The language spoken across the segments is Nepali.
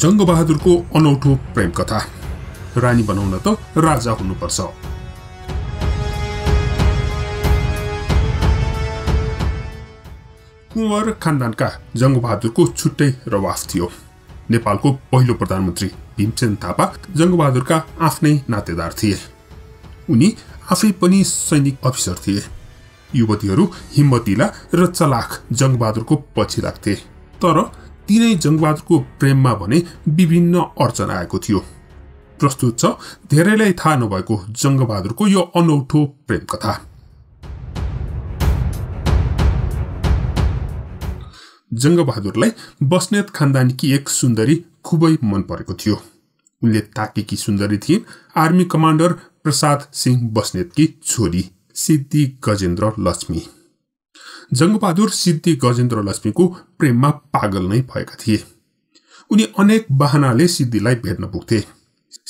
जङ्गबहादुरको अनौठो प्रेम कथा रानी बनाउन त राजा हुनुपर्छ कुँवर खानदानका जङ्गबहादुरको छुट्टै रवास थियो नेपालको पहिलो प्रधानमन्त्री भीमसेन थापा जङ्गबहादुरका आफ्नै नातेदार थिए उनी आफै पनि सैनिक अफिसर थिए युवतीहरू हिम्मतिला र चलाख जङ्गबहादुरको पछि लाग्थे तर तिनै जङ्गबहादुरको प्रेममा भने विभिन्न अडचन आएको थियो प्रस्तुत छ धेरैलाई थाहा नभएको जङ्गबहादुरको यो अनौठो प्रेम कथा जङ्गबहादुरलाई बस्नेत खानदानकी एक सुन्दरी खुबै मन परेको थियो उनले ताकेकी सुन्दरी थिइन् आर्मी कमान्डर प्रसाद सिंह बस्नेतकी छोरी सिद्धि गजेन्द्र लक्ष्मी जङ्गबहादुर सिद्धि गजेन्द्र लक्ष्मीको प्रेममा पागल नै भएका थिए उनी अनेक बाहनाले सिद्धिलाई भेट्न पुग्थे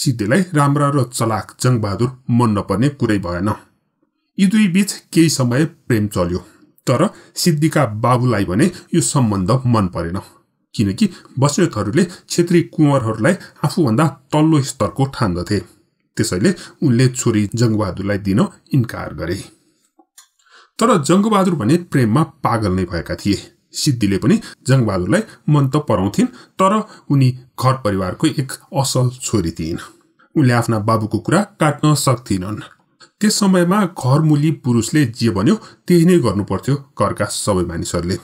सिद्धिलाई राम्रा र चलाक जङ्गबहादुर मन नपर्ने कुरै भएन यी दुई बीच केही समय प्रेम चल्यो तर सिद्धिका बाबुलाई भने यो सम्बन्ध मन परेन किनकि बस्नेतहरूले क्षेत्री कुँवरहरूलाई आफूभन्दा तल्लो स्तरको ठान्दथे त्यसैले उनले छोरी जङ्गबहादुरलाई दिन इन्कार गरे तर जङ्गबहादुर भने प्रेममा पागल नै भएका थिए सिद्धिले पनि जङ्गबहादुरलाई मन त पराउँथिन् तर उनी घर परिवारको एक असल छोरी थिइन् उनले आफ्ना बाबुको कुरा काट्न सक्थिनन् त्यस समयमा घरमुली पुरुषले जे भन्यो त्यही नै गर्नुपर्थ्यो घरका सबै मानिसहरूले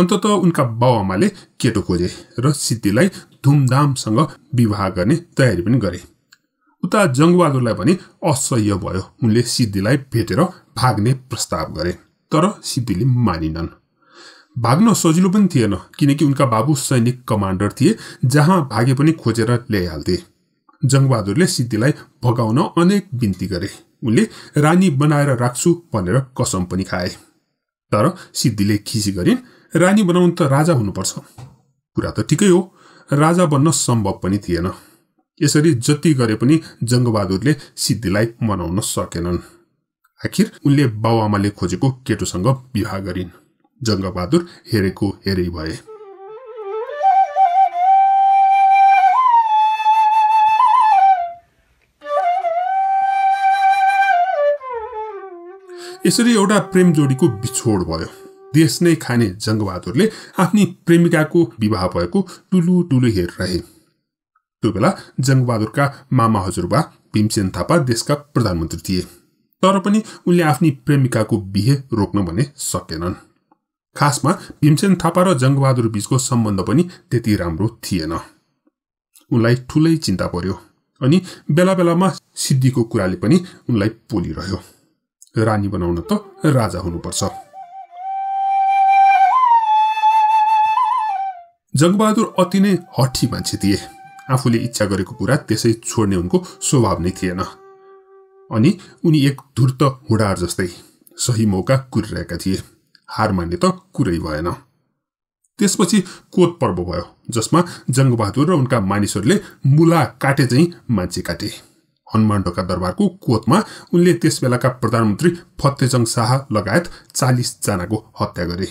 अन्तत उनका बाबुआमाले केटो खोजे र सिद्धिलाई धुमधामसँग विवाह गर्ने तयारी पनि गरे उता जङ्गबहादुरलाई भने असह्य भयो उनले सिद्धिलाई भेटेर भाग्ने प्रस्ताव गरे तर सिपीले मानिनन् भाग्न सजिलो पनि थिएन किनकि उनका बाबु सैनिक कमान्डर थिए जहाँ भागे पनि खोजेर ल्याइहाल्थे जङ्गबहादुरले सिद्धिलाई भगाउन अनेक बिन्ती गरे उनले रानी बनाएर राख्छु भनेर कसम पनि खाए तर सिद्धिले खिसी गरिन् रानी बनाउनु त राजा हुनुपर्छ कुरा त ठिकै हो राजा बन्न सम्भव पनि थिएन यसरी जति गरे पनि जङ्गबहादुरले सिद्धिलाई मनाउन सकेनन् आखिर उनले बाबुआमाले खोजेको केटोसँग विवाह गरिन् जङ्गबहादुर हेरेको हेरै भए यसरी एउटा प्रेम जोडीको बिछोड भयो देश नै खाने जङ्गबहादुरले आफ्नो प्रेमिकाको विवाह भएको टुलु टुलु हेरिरहे त्यो बेला जङ्गबहादुरका मामा हजुरबा भीमसेन थापा देशका प्रधानमन्त्री थिए तर पनि उनले आफ्नी प्रेमिकाको बिहे रोक्न भने सकेनन् खासमा भीमसेन थापा र जङ्गबहादुर बीचको सम्बन्ध पनि त्यति राम्रो थिएन उनलाई ठुलै चिन्ता पर्यो अनि बेला बेलामा सिद्धिको कुराले पनि उनलाई पोलिरह्यो रानी बनाउन त राजा हुनुपर्छ जङ्गबहादुर अति नै हट्ठी मान्छे थिए आफूले इच्छा गरेको कुरा त्यसै छोड्ने उनको स्वभाव नै थिएन अनि उनी एक धुर्त हुडार जस्तै सही मौका कुरिरहेका थिए हार मान्ने त कुरै भएन त्यसपछि कोत पर्व भयो जसमा जङ्गबहादुर र उनका मानिसहरूले मुला काटे चाहिँ मान्छे काटे हनुमान ढोका दरबारको कोतमा उनले त्यस बेलाका प्रधानमन्त्री फतेजङ शाह लगायत चालिसजनाको हत्या गरे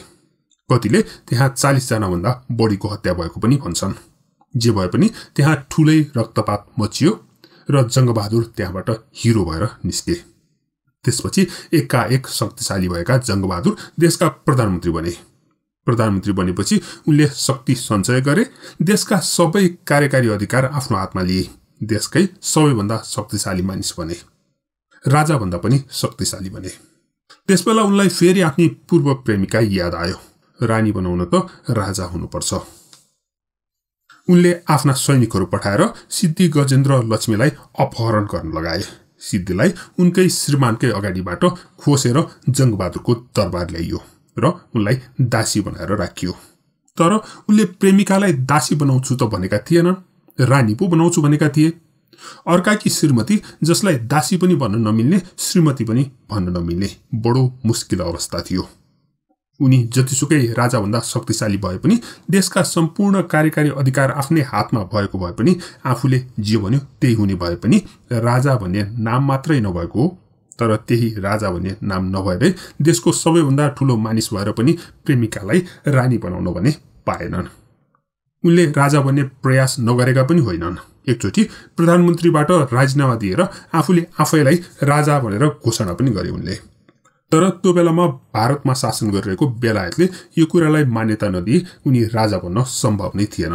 कतिले त्यहाँ चालिसजनाभन्दा बढीको हत्या भएको पनि भन्छन् जे भए पनि त्यहाँ ठुलै रक्तपात मचियो र जङ्गबहादुर त्यहाँबाट हिरो भएर निस्के त्यसपछि एकाएक शक्तिशाली भएका जङ्गबहादुर देशका प्रधानमन्त्री बने प्रधानमन्त्री बनेपछि उनले शक्ति सञ्चय गरे देशका सबै कार्यकारी अधिकार आफ्नो हातमा लिए देशकै सबैभन्दा शक्तिशाली मानिस बने राजाभन्दा पनि शक्तिशाली बने त्यसबेला उनलाई फेरि आफ्नो पूर्व प्रेमिका याद आयो रानी बनाउन त राजा हुनुपर्छ उनले आफ्ना सैनिकहरू पठाएर सिद्धि गजेन्द्र लक्ष्मीलाई अपहरण गर्न लगाए सिद्धिलाई उनकै श्रीमानकै अगाडिबाट खोसेर जङ्गबहादुरको दरबार ल्याइयो र उनलाई दासी बनाएर राखियो तर उनले प्रेमिकालाई दासी बनाउँछु त भनेका थिएन रानी पो बनाउँछु भनेका थिए अर्काकी श्रीमती जसलाई दासी पनि भन्न नमिल्ने श्रीमती पनि भन्न नमिल्ने बडो मुस्किल अवस्था थियो उनी जतिसुकै राजाभन्दा शक्तिशाली भए पनि देशका सम्पूर्ण कार्यकारी अधिकार आफ्नै हातमा भएको भए पनि आफूले जे भन्यो त्यही हुने भए पनि राजा भन्ने नाम मात्रै नभएको हो तर त्यही राजा भन्ने नाम नभएरै देशको सबैभन्दा ठुलो मानिस भएर पनि प्रेमिकालाई रानी बनाउन भने पाएनन् उनले राजा भन्ने प्रयास नगरेका पनि होइनन् एकचोटि प्रधानमन्त्रीबाट राजीनामा दिएर आफूले आफैलाई राजा भनेर घोषणा पनि गरे उनले तर त्यो बेलामा भारतमा शासन गरिरहेको बेलायतले यो कुरालाई मान्यता नदिई उनी राजा बन्न सम्भव नै थिएन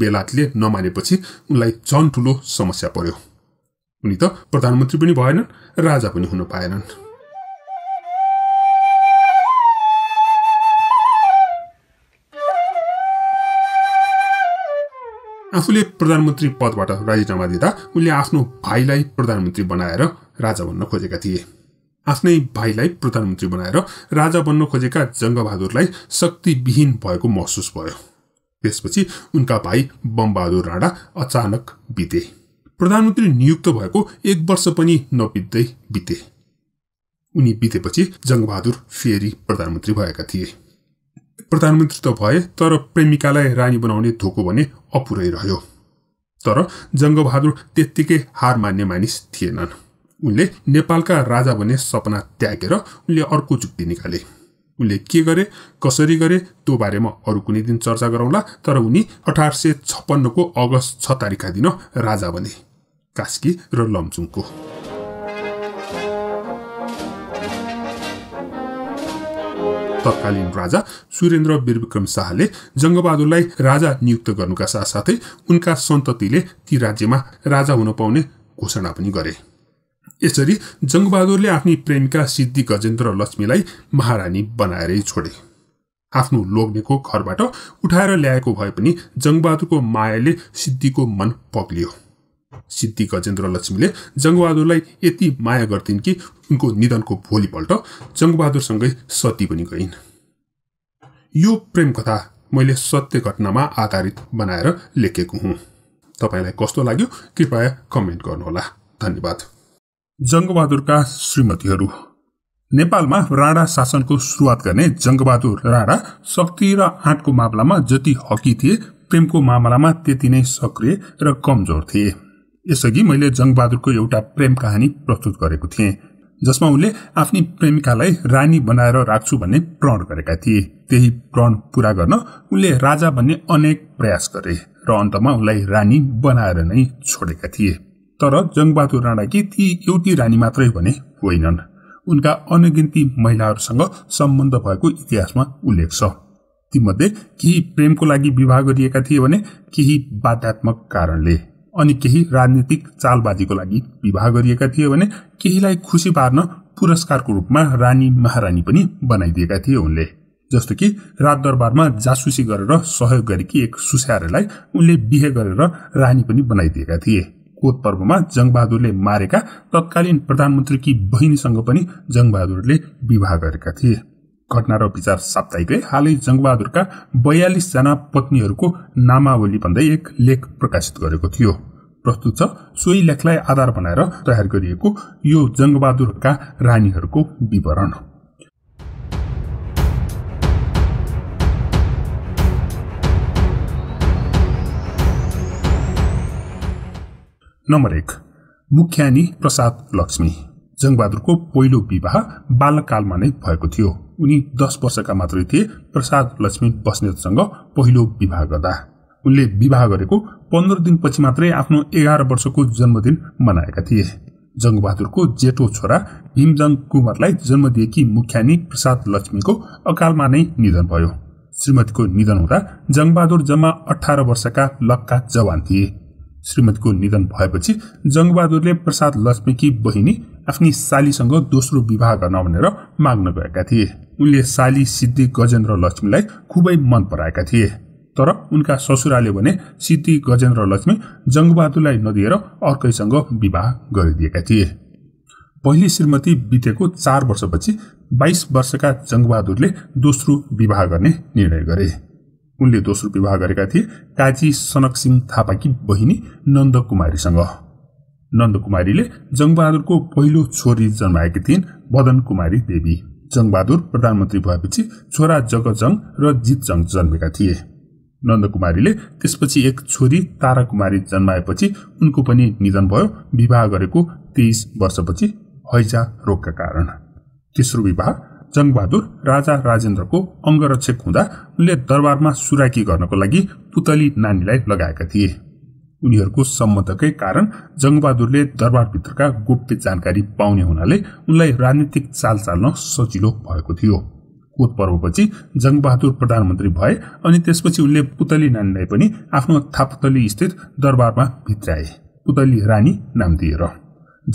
बेलायतले नमानेपछि उनलाई झन् ठुलो समस्या पर्यो उनी त प्रधानमन्त्री पनि भएनन् राजा पनि हुन पाएनन् आफूले प्रधानमन्त्री पदबाट राजीनामा दिँदा उनले आफ्नो भाइलाई प्रधानमन्त्री बनाएर राजा भन्न खोजेका थिए आफ्नै भाइलाई प्रधानमन्त्री बनाएर राजा बन्न खोजेका जङ्गबहादुरलाई शक्तिविहीन भएको महसुस भयो त्यसपछि उनका भाइ बमबहादुर राणा अचानक बिते प्रधानमन्त्री नियुक्त भएको एक वर्ष पनि नबित्दै बिते उनी बितेपछि जङ्गबहादुर फेरि प्रधानमन्त्री भएका थिए प्रधानमन्त्री त भए तर प्रेमिकालाई रानी बनाउने धोको भने अपुरै रह्यो तर जङ्गबहादुर त्यत्तिकै हार मान्ने मानिस थिएनन् उनले नेपालका राजा भन्ने सपना त्यागेर उनले अर्को चुक्ति निकाले उनले के गरे कसरी गरे त्यो बारेमा अरू कुनै दिन चर्चा गरौँला तर उनी अठार सय छप्पन्नको अगस्त छ तारिकका दिन राजा बने कास्की र लम्चुङको तत्कालीन राजा सुरेन्द्र वीरविक्रम शाहले जङ्गबहादुरलाई राजा नियुक्त गर्नुका साथसाथै उनका सन्ततिले ती राज्यमा राजा हुन पाउने घोषणा पनि गरे यसरी जङ्गबहादुरले आफ्नो प्रेमिका सिद्धि गजेन्द्र लक्ष्मीलाई महारानी बनाएरै छोडे आफ्नो लोग्नेको घरबाट उठाएर ल्याएको भए पनि जङ्गबहादुरको मायाले सिद्धिको मन पग्लियो सिद्धि गजेन्द्र लक्ष्मीले जङ्गबहादुरलाई यति माया गर्थिन् कि उनको निधनको भोलिपल्ट जङ्गबहादुरसँगै सती पनि गइन् यो प्रेम कथा मैले सत्य घटनामा आधारित बनाएर लेखेको हुँ तपाईँलाई कस्तो लाग्यो कृपया कमेन्ट गर्नुहोला धन्यवाद जङ्गबहादुरका श्रीमतीहरू नेपालमा राणा शासनको सुरुवात गर्ने जङ्गबहादुर राणा शक्ति र आँटको मामलामा जति हकी थिए प्रेमको मामलामा त्यति नै सक्रिय र कमजोर थिए यसअघि मैले जङ्गबहादुरको एउटा प्रेम कहानी प्रस्तुत गरेको थिएँ जसमा उनले आफ्नी प्रेमिकालाई रानी बनाएर राख्छु भन्ने प्रण गरेका थिए त्यही प्रण पूरा गर्न उनले राजा भन्ने अनेक प्रयास गरे र अन्तमा उनलाई रानी बनाएर नै छोडेका थिए तर जङ्गबहादुर राणाकी ती एउटी रानी मात्रै भने होइनन् उनका अनगिन्ती महिलाहरूसँग सम्बन्ध भएको इतिहासमा उल्लेख छ तीमध्ये केही प्रेमको लागि विवाह गरिएका थिए भने केही बाध्यात्मक कारणले अनि केही राजनीतिक चालबाजीको लागि विवाह गरिएका थिए भने केहीलाई खुसी पार्न पुरस्कारको रूपमा रानी महारानी पनि बनाइदिएका थिए उनले जस्तो कि राजदरबारमा जासुसी गरेर सहयोग गरेकी एक सुस्यारेलाई उनले बिहे गरेर रानी पनि बनाइदिएका थिए पर्वमा जङ्गबहादुरले मारेका तत्कालीन प्रधानमन्त्रीकी बहिनीसँग पनि जङ्गबहादुरले विवाह गरेका थिए घटना र विचार साप्ताहिकले हालै जङ्गबहादुरका बयालिसजना पत्नीहरूको नामावली भन्दै एक लेख प्रकाशित गरेको थियो प्रस्तुत छ सोही लेखलाई आधार बनाएर तयार गरिएको यो जङ्गबहादुरका रानीहरूको विवरण नम्बर एक मुख्यानी प्रसाद लक्ष्मी जङ्गबहादुरको पहिलो विवाह बालकालमा नै भएको थियो उनी दस वर्षका मात्रै थिए प्रसाद लक्ष्मी बस्नेतसँग पहिलो विवाह गर्दा उनले विवाह गरेको पन्ध्र दिनपछि मात्रै आफ्नो एघार वर्षको जन्मदिन मनाएका थिए जङ्गबहादुरको जेठो छोरा भीमजङ कुमारलाई जन्म दिएकी मुख्यानी प्रसाद लक्ष्मीको अकालमा नै निधन भयो श्रीमतीको निधन हुँदा जङ्गबहादुर जम्मा अठार वर्षका लक्का जवान थिए श्रीमतीको निधन भएपछि जङ्गबहादुरले प्रसाद लक्ष्मीकी बहिनी आफ्नी सालीसँग दोस्रो विवाह गर्न भनेर माग्न गएका थिए उनले साली सिद्धि गजेन्द्र लक्ष्मीलाई खुबै मन पराएका थिए तर उनका ससुराले भने सिद्धि गजेन्द्र लक्ष्मी जङ्गबहादुरलाई नदिएर अर्कैसँग विवाह गरिदिएका थिए पहिले श्रीमती बितेको चार वर्षपछि बाइस वर्षका जङ्गबहादुरले दोस्रो विवाह गर्ने निर्णय गरे उनले दोस्रो विवाह गरेका थिए काजी सनकसिंह थापाकी बहिनी नन्दकुमारीसँग नन्दकुमारीले जङ्गबहादुरको पहिलो छोरी जन्माएकी थिइन् बदन कुमारी देवी जङ्गबहादुर प्रधानमन्त्री भएपछि छोरा जगजङ र जितजङ जन्मेका थिए नन्दकुमारीले त्यसपछि एक छोरी तारा कुमारी जन्माएपछि उनको पनि निधन भयो विवाह गरेको तेइस वर्षपछि हैजा रोगका कारण तेस्रो विवाह जङ्गबहादुर राजा राजेन्द्रको अङ्गरक्षक हुँदा उनले दरबारमा सुराकी गर्नको लागि पुतली नानीलाई लगाएका थिए उनीहरूको सम्बन्धकै कारण जङ्गबहादुरले दरबारभित्रका गोप्य जानकारी पाउने हुनाले उनलाई राजनीतिक चाल चाल्न सजिलो भएको थियो कोत पर्वपछि जङ्गबहादुर प्रधानमन्त्री भए अनि त्यसपछि उनले पुतली नानीलाई पनि आफ्नो थापतली स्थित दरबारमा भित्राए पुतली रानी नाम दिएर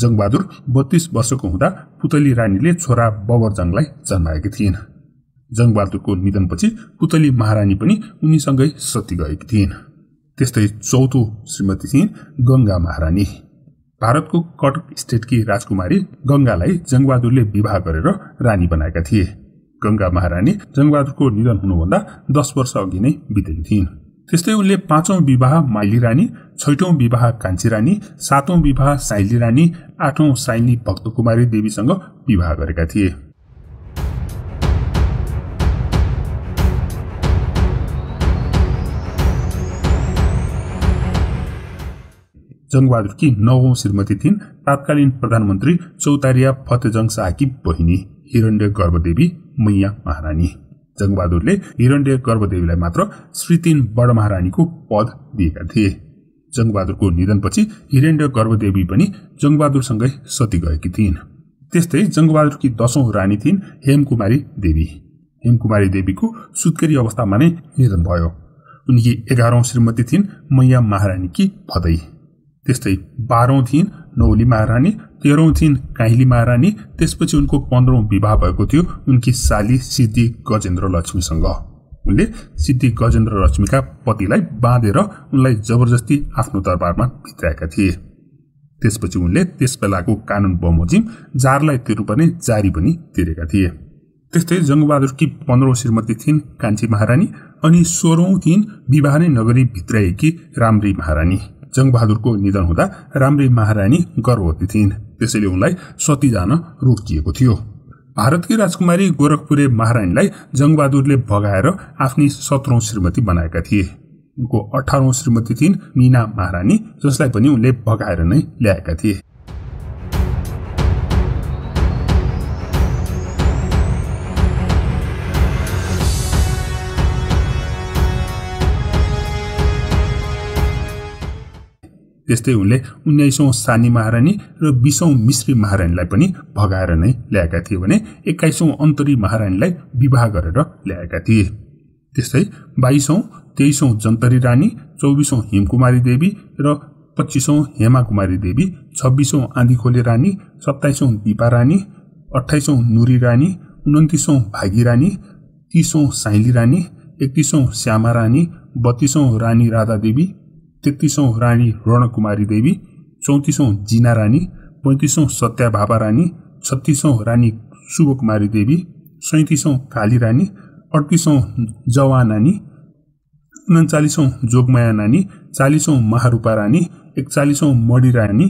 जङ्गबहादुर बत्तीस वर्षको हुँदा पुतली रानीले छोरा बबरजङलाई जन्माएकी थिइन् जङ्गबहादुरको निधनपछि पुतली महारानी पनि उनीसँगै सती गएकी थिइन् त्यस्तै चौथो श्रीमती थिइन् गङ्गा महारानी भारतको कटक स्टेटकी राजकुमारी गङ्गालाई जङ्गबहादुरले विवाह गरेर रानी बनाएका थिए गङ्गा महारानी जङ्गबहादुरको निधन हुनुभन्दा दस वर्ष अघि नै बितेकी थिइन् त्यस्तै उनले पाँचौँ विवाह माइली रानी छैटौँ विवाह कान्छी रानी सातौँ विवाह साइली रानी आठौँ साइली भक्तकुमारी देवीसँग विवाह गरेका थिए जङ्गबहादुर कि नवौँ श्रीमती थिइन् तात्कालीन प्रधानमन्त्री चौतारिया फतेजङ शाहकी बहिनी हिरण्य गर्भदेवी मैया महारानी जङ्गबहादुरले हिरण्य गर्भदेवीलाई मात्र श्रीतिन महारानीको पद दिएका थिए जङ्गबहादुरको निधनपछि हिरण्य गर्भदेवी पनि जङ्गबहादुरसँगै सती गएकी थिइन् त्यस्तै जङ्गबहादुरकी दशौं रानी थिइन् हेमकुमारी देवी हेमकुमारी देवीको सुत्केरी अवस्थामा नै निधन भयो उनकी एघारौं श्रीमती थिइन् मैया महारानीकी भदै त्यस्तै बाह्रौँ थिइन् नौली महारानी तेह्रौँ थिइन् काहिली महारानी त्यसपछि उनको पन्ध्रौँ विवाह भएको थियो उनकी साली सिद्धि गजेन्द्र लक्ष्मीसँग उनले सिद्धि गजेन्द्र लक्ष्मीका पतिलाई बाँधेर उनलाई जबरजस्ती आफ्नो दरबारमा भित्राएका थिए त्यसपछि उनले त्यस बेलाको कानुन बमोजिम जारलाई तिर्नुपर्ने जारी पनि तिरेका थिए त्यस्तै जङ्गबहादुरकी पन्ध्रौँ श्रीमती थिइन् कान्छी महारानी अनि सोह्रौँ थिइन् विवाह नै नगरी भित्राएकी राम्री महारानी जङ्गबहादुरको निधन हुँदा राम्री महारानी गर्भवती थिइन् त्यसैले उनलाई सती जान रोकिएको थियो भारतकी राजकुमारी गोरखपुरे महारानीलाई जङ्गबहादुरले भगाएर आफ्नी सत्रौँ श्रीमती बनाएका थिए उनको अठारौँ श्रीमती थिइन् मीना महारानी जसलाई पनि उनले भगाएर नै ल्याएका थिए त्यस्तै उनले उन्नाइसौँ सानी महारानी र बिसौँ मिश्री महारानीलाई पनि भगाएर नै ल्याएका थिए भने एक्काइसौँ अन्तरी महारानीलाई विवाह गरेर ल्याएका थिए त्यस्तै बाइसौँ तेइसौँ जन्तरी रानी चौबिसौँ हिमकुमारी देवी र पच्चिसौँ हेमा कुमारी देवी छब्बिसौँ आँधीखोले रानी सत्ताइसौँ दिपा रानी अठाइसौँ नुरी रानी उन्तिसौँ भागी रानी तिसौँ साइली रानी एकतिसौँ श्यामा रानी बत्तिसौँ रानी राधा देवी तेत्तिसौँ रानी रणकुमारी देवी चौतिसौँ जिना रानी पैँतिसौँ सत्याभापा रानी छत्तिसौँ रानी शुभकुमारी देवी सैँतिसौँ काली रानी अडतिसौँ जवा नानी उन्चालिसौँ जोगमाया नानी चालिसौँ महारूपा रानी एकचालिसौँ मणि रानी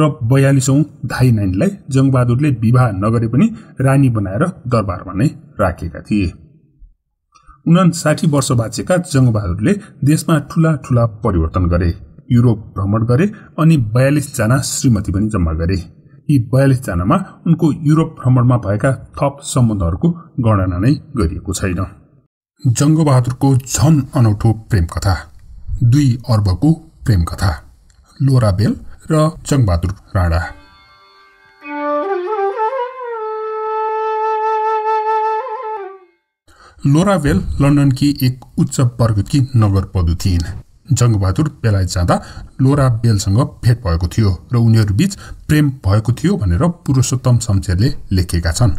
र बयालिसौँ धाई नानीलाई जङ्गबहादुरले विवाह नगरे पनि रानी बनाएर दरबारमा नै राखेका थिए उनासाठी वर्ष बाँचेका जङ्गबहादुरले देशमा ठुला ठुला परिवर्तन गरे युरोप भ्रमण गरे अनि बयालिसजना श्रीमती पनि जम्मा गरे यी बयालिसजनामा उनको युरोप भ्रमणमा भएका थप सम्बन्धहरूको गणना नै गरिएको छैन जङ्गबहादुरको झन अनौठो प्रेम कथा दुई अर्बको प्रेम कथा लोराबेल र जङ्गबहादुर राणा लोरावेल लन्डनकी एक उच्च वर्गकी नगरपदु थिइन् जङ्गबहादुर बेलायत जाँदा बेलसँग भेट भएको थियो र उनीहरूबीच प्रेम भएको थियो भनेर पुरुषोत्तम शमशेरले लेखेका छन्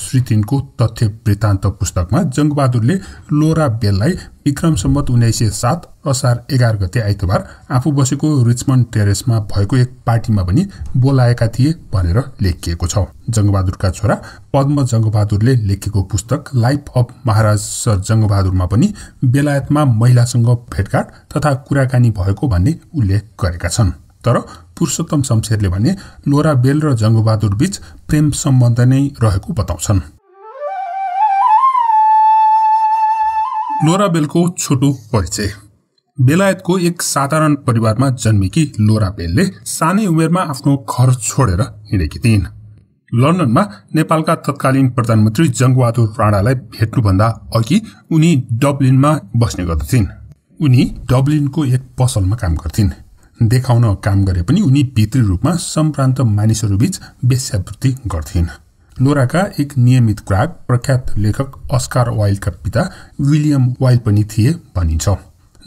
श्रीथिनको तथ्य वृत्तान्त पुस्तकमा जङ्गबहादुरले लोरा बेललाई विक्रम सम्मत उन्नाइस सय सात असार एघार गते आइतबार आफू बसेको रिचमन्ड टेरेसमा भएको एक पार्टीमा पनि बोलाएका थिए भनेर लेखिएको छ जङ्गबहादुरका छोरा पद्म जङ्गबहादुरले लेखेको पुस्तक लाइफ अफ महाराज सर जङ्गबहादुरमा पनि बेलायतमा महिलासँग भेटघाट तथा कुराकानी भएको भन्ने उल्लेख गरेका छन् तर पुरुषोत्तम शमशेरले भने लोरा बेल र जङ्गबहादुर बीच प्रेम सम्बन्ध नै रहेको बताउँछन् लोरा बेलको छोटो परिचय बेलायतको एक साधारण परिवारमा जन्मेकी लोरा बेलले सानै उमेरमा आफ्नो घर छोडेर हिँडेकी थिइन् लन्डनमा नेपालका तत्कालीन प्रधानमन्त्री जङ्गबहादुर राणालाई भेट्नुभन्दा अघि उनी डब्लिनमा बस्ने गर्दथिन् उनी डब्लिनको एक पसलमा काम गर्थिन् देखाउन काम गरे पनि उनी भित्री रूपमा सम्प्रान्त मानिसहरूबीच वेश्यावृत्ति गर्थिन् लोराका एक नियमित ग्राहक प्रख्यात लेखक अस्कार वाइल्डका पिता विलियम वाइल्ड पनि थिए भनिन्छ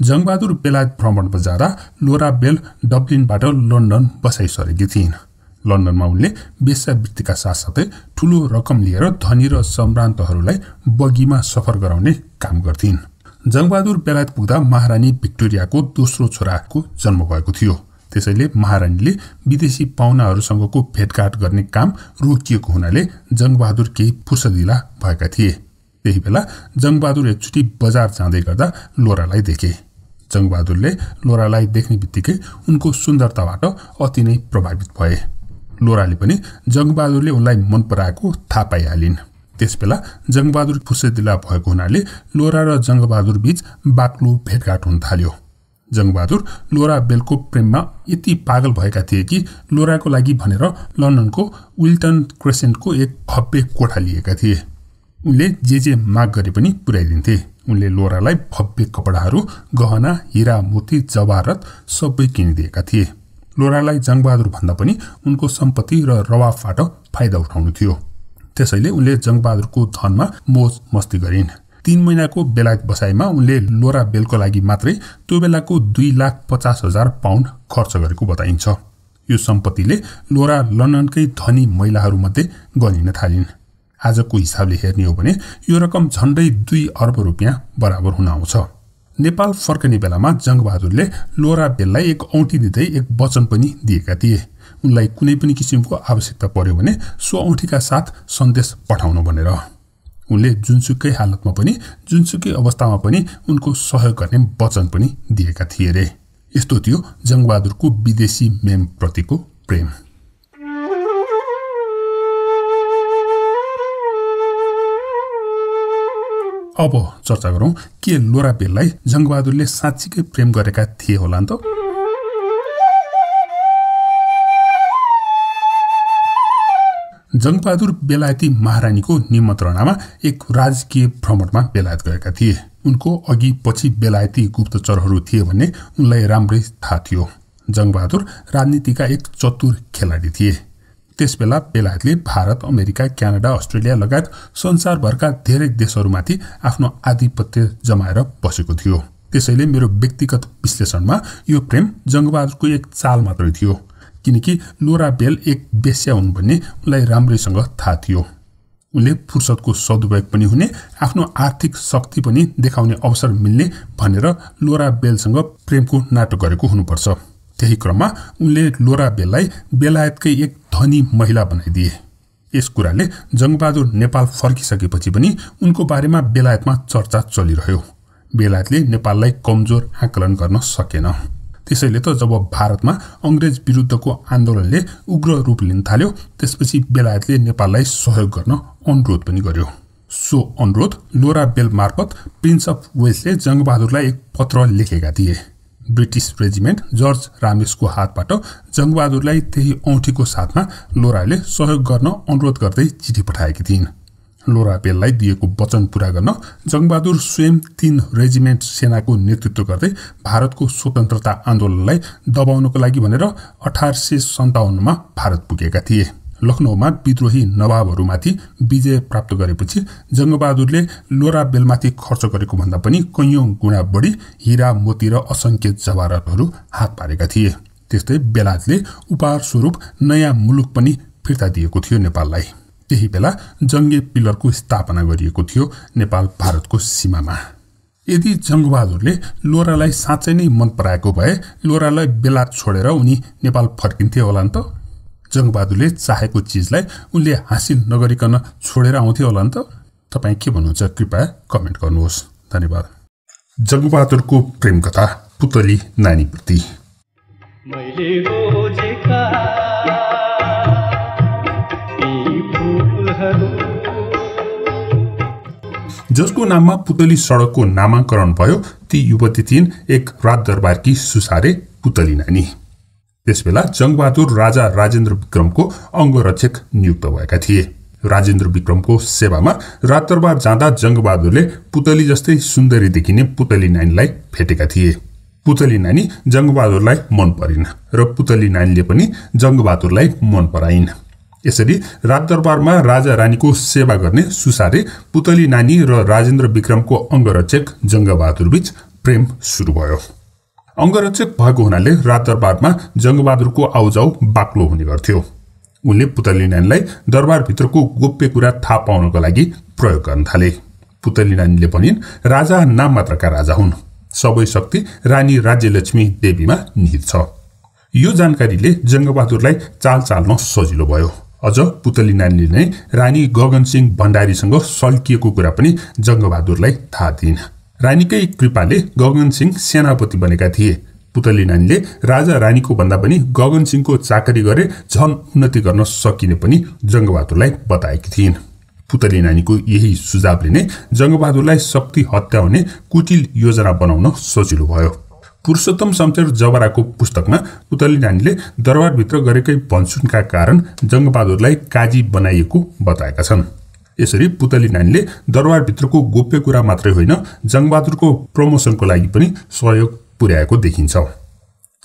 जङ्गबहादुर बेलायत भ्रमणमा जाँदा लोरा बेल डब्लिनबाट लन्डन सरेकी थिइन् लन्डनमा उनले वेश्यावृत्तिका साथसाथै ठुलो रकम लिएर धनी र सम्भ्रान्तहरूलाई बगीमा सफर गराउने काम गर्थिन् जङ्गबहादुर बेलायत पुग्दा महारानी भिक्टोरियाको दोस्रो छोराको जन्म भएको थियो त्यसैले महारानीले विदेशी पाहुनाहरूसँगको भेटघाट गर्ने काम रोकिएको हुनाले जङ्गबहादुर केही फुर्सदिला भएका थिए त्यही बेला जङ्गबहादुर एकचोटि बजार जाँदै गर्दा लोरालाई देखे जङ्गबहादुरले लोरालाई देख्ने बित्तिकै उनको सुन्दरताबाट अति नै प्रभावित भए लोराले पनि जङ्गबहादुरले उनलाई मन पराएको थाहा पाइहालिन् त्यसबेला जङ्गबहादुर फुसेदिला भएको हुनाले लोरा र जङ्गबहादुर बीच बाक्लो भेटघाट हुन थाल्यो जङ्गबहादुर लोरा बेलको प्रेममा यति पागल भएका थिए कि लोराको लागि भनेर लन्डनको विल्टन क्रेसेन्टको एक भव्य कोठा लिएका थिए उनले जे जे माग गरे पनि पुर्याइदिन्थे उनले लोरालाई भव्य कपडाहरू गहना हिरा मूर्ति जवारत सबै किनिदिएका थिए लोरालाई जङ्गबहादुर भन्दा पनि उनको सम्पत्ति र रवाफबाट फाइदा उठाउनु थियो त्यसैले उनले जङ्गबहादुरको धनमा मोज मस्ती गरिन् तीन महिनाको बेलायत बसाइमा उनले लोरा बेलको लागि मात्रै त्यो बेलाको दुई लाख पचास हजार पाउन्ड खर्च गरेको बताइन्छ यो सम्पत्तिले लोरा लन्डनकै धनी महिलाहरूमध्ये गनिन थालिन् आजको हिसाबले हेर्ने हो भने यो रकम झन्डै दुई अर्ब रुपियाँ बराबर हुन आउँछ नेपाल फर्कने बेलामा जङ्गबहादुरले लोरा बेललाई एक औँठी दिँदै एक वचन पनि दिएका थिए उनलाई कुनै पनि किसिमको आवश्यकता पर्यो भने सो औँठीका साथ सन्देश पठाउनु भनेर उनले जुनसुकै हालतमा पनि जुनसुकै अवस्थामा पनि उनको सहयोग गर्ने वचन पनि दिएका थिए अरे यस्तो थियो जङ्गबहादुरको विदेशी मेमप्रतिको प्रेम अब चर्चा गरौँ के लोरापेललाई जङ्गबहादुरले साँच्चीकै प्रेम गरेका थिए होला नि त जङ्गबहादुर बेलायती महारानीको निमन्त्रणामा एक राजकीय भ्रमणमा बेलायत गएका थिए उनको अघि पछि बेलायती गुप्तचरहरू थिए भन्ने उनलाई राम्रै थाहा थियो जङ्गबहादुर राजनीतिका एक चतुर खेलाडी थिए त्यसबेला बेलायतले भारत अमेरिका क्यानाडा अस्ट्रेलिया लगायत संसारभरका धेरै देशहरूमाथि आफ्नो आधिपत्य जमाएर बसेको थियो त्यसैले मेरो व्यक्तिगत विश्लेषणमा यो प्रेम जङ्गबहादुरको एक चाल मात्रै थियो किनकि बेल एक बेस्या हुन् भन्ने उनलाई राम्रैसँग थाहा थियो उनले फुर्सदको सदुपयोग पनि हुने आफ्नो आर्थिक शक्ति पनि देखाउने अवसर मिल्ने भनेर लोरा बेलसँग प्रेमको नाटक गरेको हुनुपर्छ त्यही क्रममा उनले लोरा बेललाई बेलायतकै एक धनी महिला बनाइदिए यस कुराले जङ्गबहादुर नेपाल फर्किसकेपछि पनि उनको बारेमा बेलायतमा चर्चा चलिरह्यो बेलायतले नेपाललाई कमजोर आकलन गर्न सकेन त्यसैले त जब भारतमा अङ्ग्रेज विरुद्धको आन्दोलनले उग्र रूप लिन थाल्यो त्यसपछि बेलायतले नेपाललाई सहयोग गर्न अनुरोध पनि गर्यो सो अनुरोध लोरा बेल मार्फत प्रिन्स अफ वेल्सले जङ्गबहादुरलाई एक पत्र लेखेका थिए ब्रिटिस रेजिमेन्ट जर्ज रामेशको हातबाट जङ्गबहादुरलाई त्यही औँठीको साथमा लोराले सहयोग गर्न अनुरोध गर्दै चिठी पठाएकी थिइन् लोरापेललाई दिएको वचन पूरा गर्न जङ्गबहादुर स्वयं तीन रेजिमेन्ट सेनाको नेतृत्व गर्दै भारतको स्वतन्त्रता आन्दोलनलाई दबाउनको लागि भनेर अठार सय सन्ताउन्नमा भारत पुगेका थिए लखनऊमा विद्रोही नवाबहरूमाथि विजय प्राप्त गरेपछि जङ्गबहादुरले बेलमाथि खर्च गरेको भन्दा पनि कैयौँ गुणा बढी हिरा मोती र असङ्ख्य जवाहरतहरू हात पारेका थिए त्यस्तै बेलायतले उपहार स्वरूप नयाँ मुलुक पनि फिर्ता दिएको थियो नेपाललाई त्यही बेला जङ्गे पिलरको स्थापना गरिएको थियो नेपाल भारतको सीमामा यदि जङ्गबहादुरले लोरालाई साँच्चै नै मन पराएको भए लोरालाई बेला छोडेर उनी नेपाल फर्किन्थे होला नि त जङ्गबहादुरले चाहेको चिजलाई उनले हासिल नगरिकन छोडेर आउँथे होला नि त तपाईँ के भन्नुहुन्छ कृपया कमेन्ट गर्नुहोस् धन्यवाद जङ्गबहादुरको प्रेम कथा पुतली नानीप्रति जसको नाममा पुतली सडकको नामाङ्करण भयो ती युवती थिइन् एक राजदरबारकी सुसारे पुतली नानी त्यसबेला जङ्गबहादुर राजा राजेन्द्र विक्रमको अङ्गरक्षक नियुक्त भएका थिए राजेन्द्र विक्रमको सेवामा रातदरबार जाँदा जङ्गबहादुरले पुतली जस्तै सुन्दरी देखिने पुतली नानीलाई फेटेका थिए पुतली नानी जङ्गबहादुरलाई मन परिन् र पुतली नानीले पनि जङ्गबहादुरलाई मन पराइन् यसरी राजदरबारमा राजा रानीको सेवा गर्ने सुसारे पुतली नानी र राजेन्द्र विक्रमको अङ्गरक्षक जङ्गबहादुरबीच प्रेम सुरु भयो अङ्गरक्षक भएको हुनाले राजदरबारमा जङ्गबहादुरको आउजाउ बाक्लो हुने गर्थ्यो उनले पुतली नानीलाई दरबारभित्रको गोप्य कुरा थाहा पाउनको लागि प्रयोग गर्न थाले पुतली नानीले भनिन् राजा नाम मात्रका राजा हुन् सबै शक्ति रानी राज्यलक्ष्मी देवीमा निहित छ यो जानकारीले जङ्गबहादुरलाई चाल चाल्न सजिलो भयो अझ पुतली नानीले नै रानी गगनसिंह भण्डारीसँग सल्किएको कुरा पनि जङ्गबहादुरलाई थाहा थिएन रानीकै कृपाले गगनसिंह सेनापति बनेका थिए पुतली नानीले राजा रानीको भन्दा पनि गगनसिंहको चाकरी गरे झन उन्नति गर्न सकिने पनि जङ्गबहादुरलाई बताएकी थिइन् पुतली नानीको यही सुझावले नै जङ्गबहादुरलाई शक्ति हत्याउने कुटिल योजना बनाउन सजिलो भयो पुरुषोत्तम शमशेर जबराको पुस्तकमा पुतली नानीले दरबारभित्र गरेकै भनसुनका कारण जङ्गबहादुरलाई काजी बनाइएको बताएका छन् यसरी पुतली नानीले दरबारभित्रको गोप्य कुरा मात्रै होइन जङ्गबहादुरको प्रमोसनको लागि पनि सहयोग पुर्याएको देखिन्छ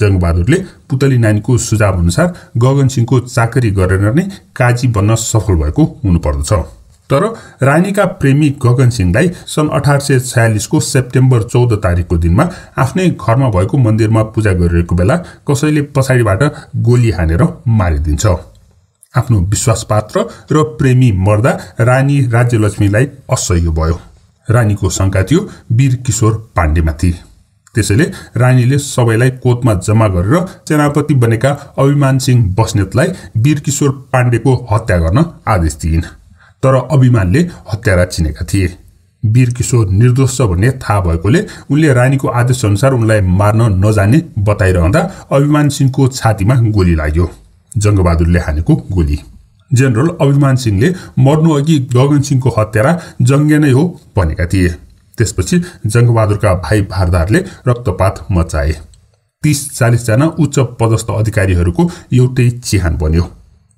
जङ्गबहादुरले पुतली नानीको सुझाव अनुसार गगन सिंहको चाकरी गरेर नै काजी बन्न सफल भएको हुनुपर्दछ तर रानीका प्रेमी गगन सिंहलाई सन् अठार सय छयालिसको सेप्टेम्बर चौध तारिकको दिनमा आफ्नै घरमा भएको मन्दिरमा पूजा गरिरहेको बेला कसैले पछाडिबाट गोली हानेर मारिदिन्छ आफ्नो विश्वासपात्र र प्रेमी मर्दा रानी राज्यलक्ष्मीलाई असह्य भयो रानीको शङ्का थियो वीर किशोर पाण्डेमाथि त्यसैले रानीले सबैलाई कोतमा जम्मा गरेर सेनापति बनेका अभिमान सिंह बस्नेतलाई वीरकिशोर पाण्डेको हत्या गर्न आदेश दिइन् तर अभिमानले हत्यारा चिनेका थिए वीर किशोर निर्दोष छ भन्ने थाहा भएकोले उनले रानीको आदेश अनुसार उनलाई मार्न नजाने बताइरहँदा अभिमान सिंहको छातीमा गोली लाग्यो जङ्गबहादुरले हानेको गोली जेनरल अभिमान सिंहले मर्नु अघि गगन सिंहको हत्यारा जङ्गे नै हो भनेका थिए त्यसपछि जङ्गबहादुरका भाइ भारदारले रक्तपात मचाए तिस चालिसजना उच्च पदस्थ अधिकारीहरूको एउटै चिहान बन्यो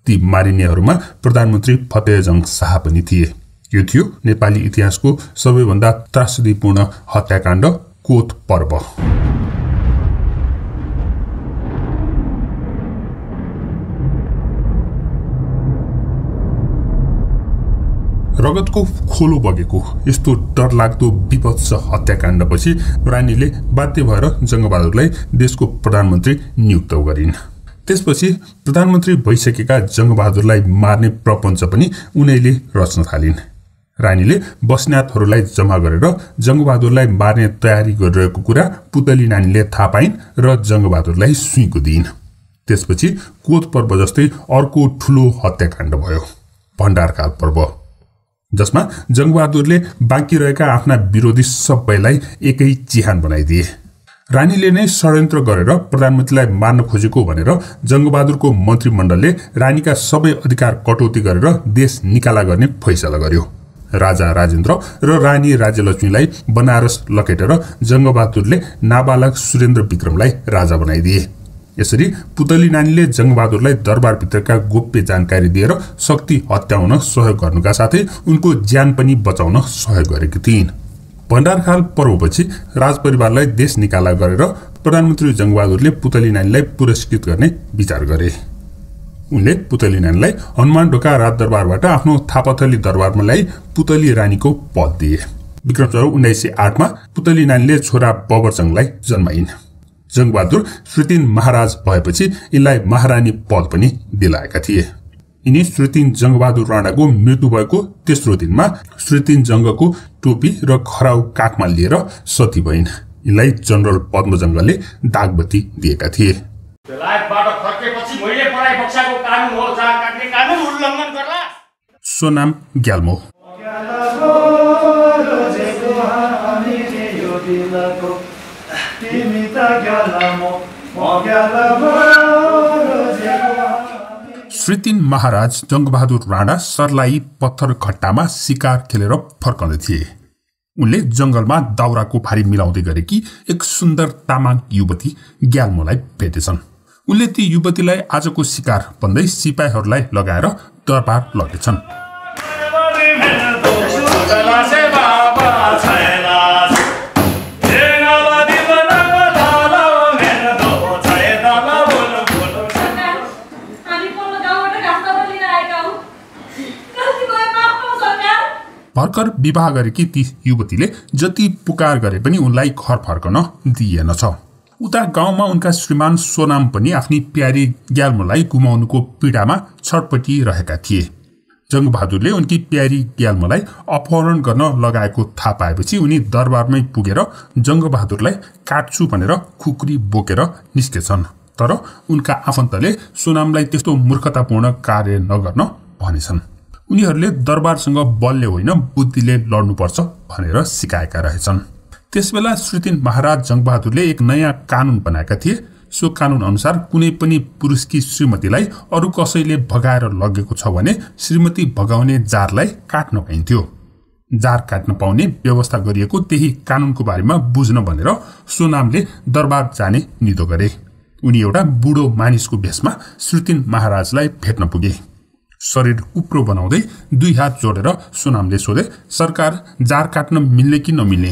ती मारिनेहरूमा प्रधानमन्त्री फतेहजङ शाह पनि थिए यो थियो नेपाली इतिहासको सबैभन्दा त्रासदीपूर्ण हत्याकाण्ड कोत पर्व रगतको खोलो बगेको यस्तो डरलाग्दो विपक्ष हत्याकाण्डपछि रानीले बाध्य भएर जङ्गबहादुरलाई देशको प्रधानमन्त्री नियुक्त गरिन् त्यसपछि प्रधानमन्त्री भइसकेका जङ्गबहादुरलाई मार्ने प्रपञ्च पनि उनैले रच्न थालिन् रानीले बस्न्यातहरूलाई जम्मा गरेर जङ्गबहादुरलाई मार्ने तयारी गरिरहेको कुरा पुतली नानीले थाहा पाइन् र जङ्गबहादुरलाई सुइँको दिइन् त्यसपछि कोत पर्व जस्तै अर्को ठुलो हत्याकाण्ड भयो भण्डारकाल पर्व जसमा जङ्गबहादुरले बाँकी रहेका आफ्ना विरोधी सबैलाई एकै चिहान बनाइदिए रानीले नै षड्यन्त्र गरेर प्रधानमन्त्रीलाई मार्न खोजेको भनेर जङ्गबहादुरको मन्त्रीमण्डलले रानीका सबै अधिकार कटौती गरेर देश निकाला गर्ने फैसला गर्यो राजा राजेन्द्र र रा रानी राज्यलक्ष्मीलाई बनारस लकेटेर जङ्गबहादुरले नाबालक सुरेन्द्र विक्रमलाई राजा बनाइदिए यसरी पुतली नानीले जङ्गबहादुरलाई दरबारभित्रका गोप्य जानकारी दिएर शक्ति हत्याउन सहयोग गर्नुका साथै उनको ज्यान पनि बचाउन सहयोग गरेकी थिइन् भण्डारखाल पर्वपछि राजपरिवारलाई देश निकाला गरेर प्रधानमन्त्री जङ्गबहादुरले पुतली नानीलाई पुरस्कृत गर्ने विचार गरे उनले पुतली नानीलाई हनुमान ढोका राजदरबारबाट आफ्नो थापाथली दरबारमा ल्याई पुतली रानीको पद दिए विक्रमचौर उन्नाइस सय आठमा पुतली नानीले छोरा बबरचङलाई जन्माइन् जङ्गबहादुर श्रुतिन महाराज भएपछि यिनलाई महारानी पद पनि दिलाएका थिए यिनी श्रुतिन जङ्गबहादुर राणाको मृत्यु भएको तेस्रो दिनमा श्रुतिन जङ्गको टोपी र खराउ काखमा लिएर सती भइन् यिनलाई जनरल पद्मजङ्गले दागबत्ती दिएका थिए सोनाम ग्याल्मो ग्यालमो श्रीतिन महाराज जङ्गबहादुर राणा सरलाई पत्थर घट्टामा शिकार खेलेर फर्काउँदै थिए उनले जङ्गलमा दाउराको फारी मिलाउँदै गरेकी एक सुन्दर तामाङ युवती ग्याल्मोलाई भेटेछन् उनले ती युवतीलाई आजको शिकार भन्दै सिपाहीहरूलाई लगाएर दरबार लगेछन् भर्खर विवाह गरेकी ती युवतीले जति पुकार गरे पनि उनलाई घर फर्कन दिएनछ उता गाउँमा उनका श्रीमान सोनाम पनि आफ्नी प्यारी ग्याल्मोलाई गुमाउनुको पीडामा रहेका थिए जङ्गबहादुरले उनकी प्यारी ग्याल्मोलाई अपहरण गर्न लगाएको थाहा पाएपछि उनी दरबारमै पुगेर जङ्गबहादुरलाई काट्छु भनेर खुकुरी बोकेर निस्केछन् तर उनका आफन्तले सोनामलाई त्यस्तो मूर्खतापूर्ण कार्य नगर्न भनेछन् उनीहरूले दरबारसँग बलले होइन बुद्धिले लड्नुपर्छ भनेर सिकाएका रहेछन् त्यसबेला श्रीतिन महाराज जङ्गबहादुरले एक नयाँ कानुन बनाएका थिए सो कानुन अनुसार कुनै पनि पुरुषकी श्रीमतीलाई अरू कसैले भगाएर लगेको छ भने श्रीमती भगाउने जारलाई काट्न पाइन्थ्यो जार काट्न पाउने व्यवस्था गरिएको त्यही कानुनको बारेमा बुझ्न भनेर सोनामले दरबार जाने निधो गरे उनी एउटा बुढो मानिसको भेषमा श्रुतिन महाराजलाई भेट्न पुगे शरीर उप्रो बनाउँदै दुई हात जोडेर सुनामले सोधे सरकार जार काट्न मिल्ने कि नमिल्ने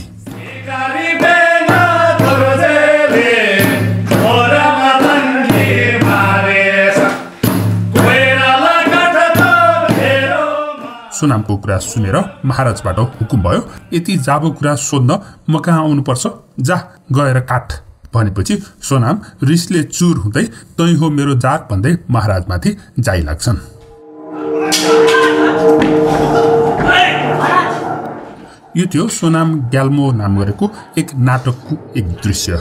सुनामको कुरा सुनेर महाराजबाट हुकुम भयो यति जाबो कुरा सोध्न म कहाँ आउनुपर्छ जा गएर काठ भनेपछि सोनाम रिसले चुर हुँदै तै हो मेरो जाग भन्दै महाराजमाथि जाइ लाग्छन् यो थियो सोनाम ग्याल्मो नाम गरेको एक नाटकको एक दृश्य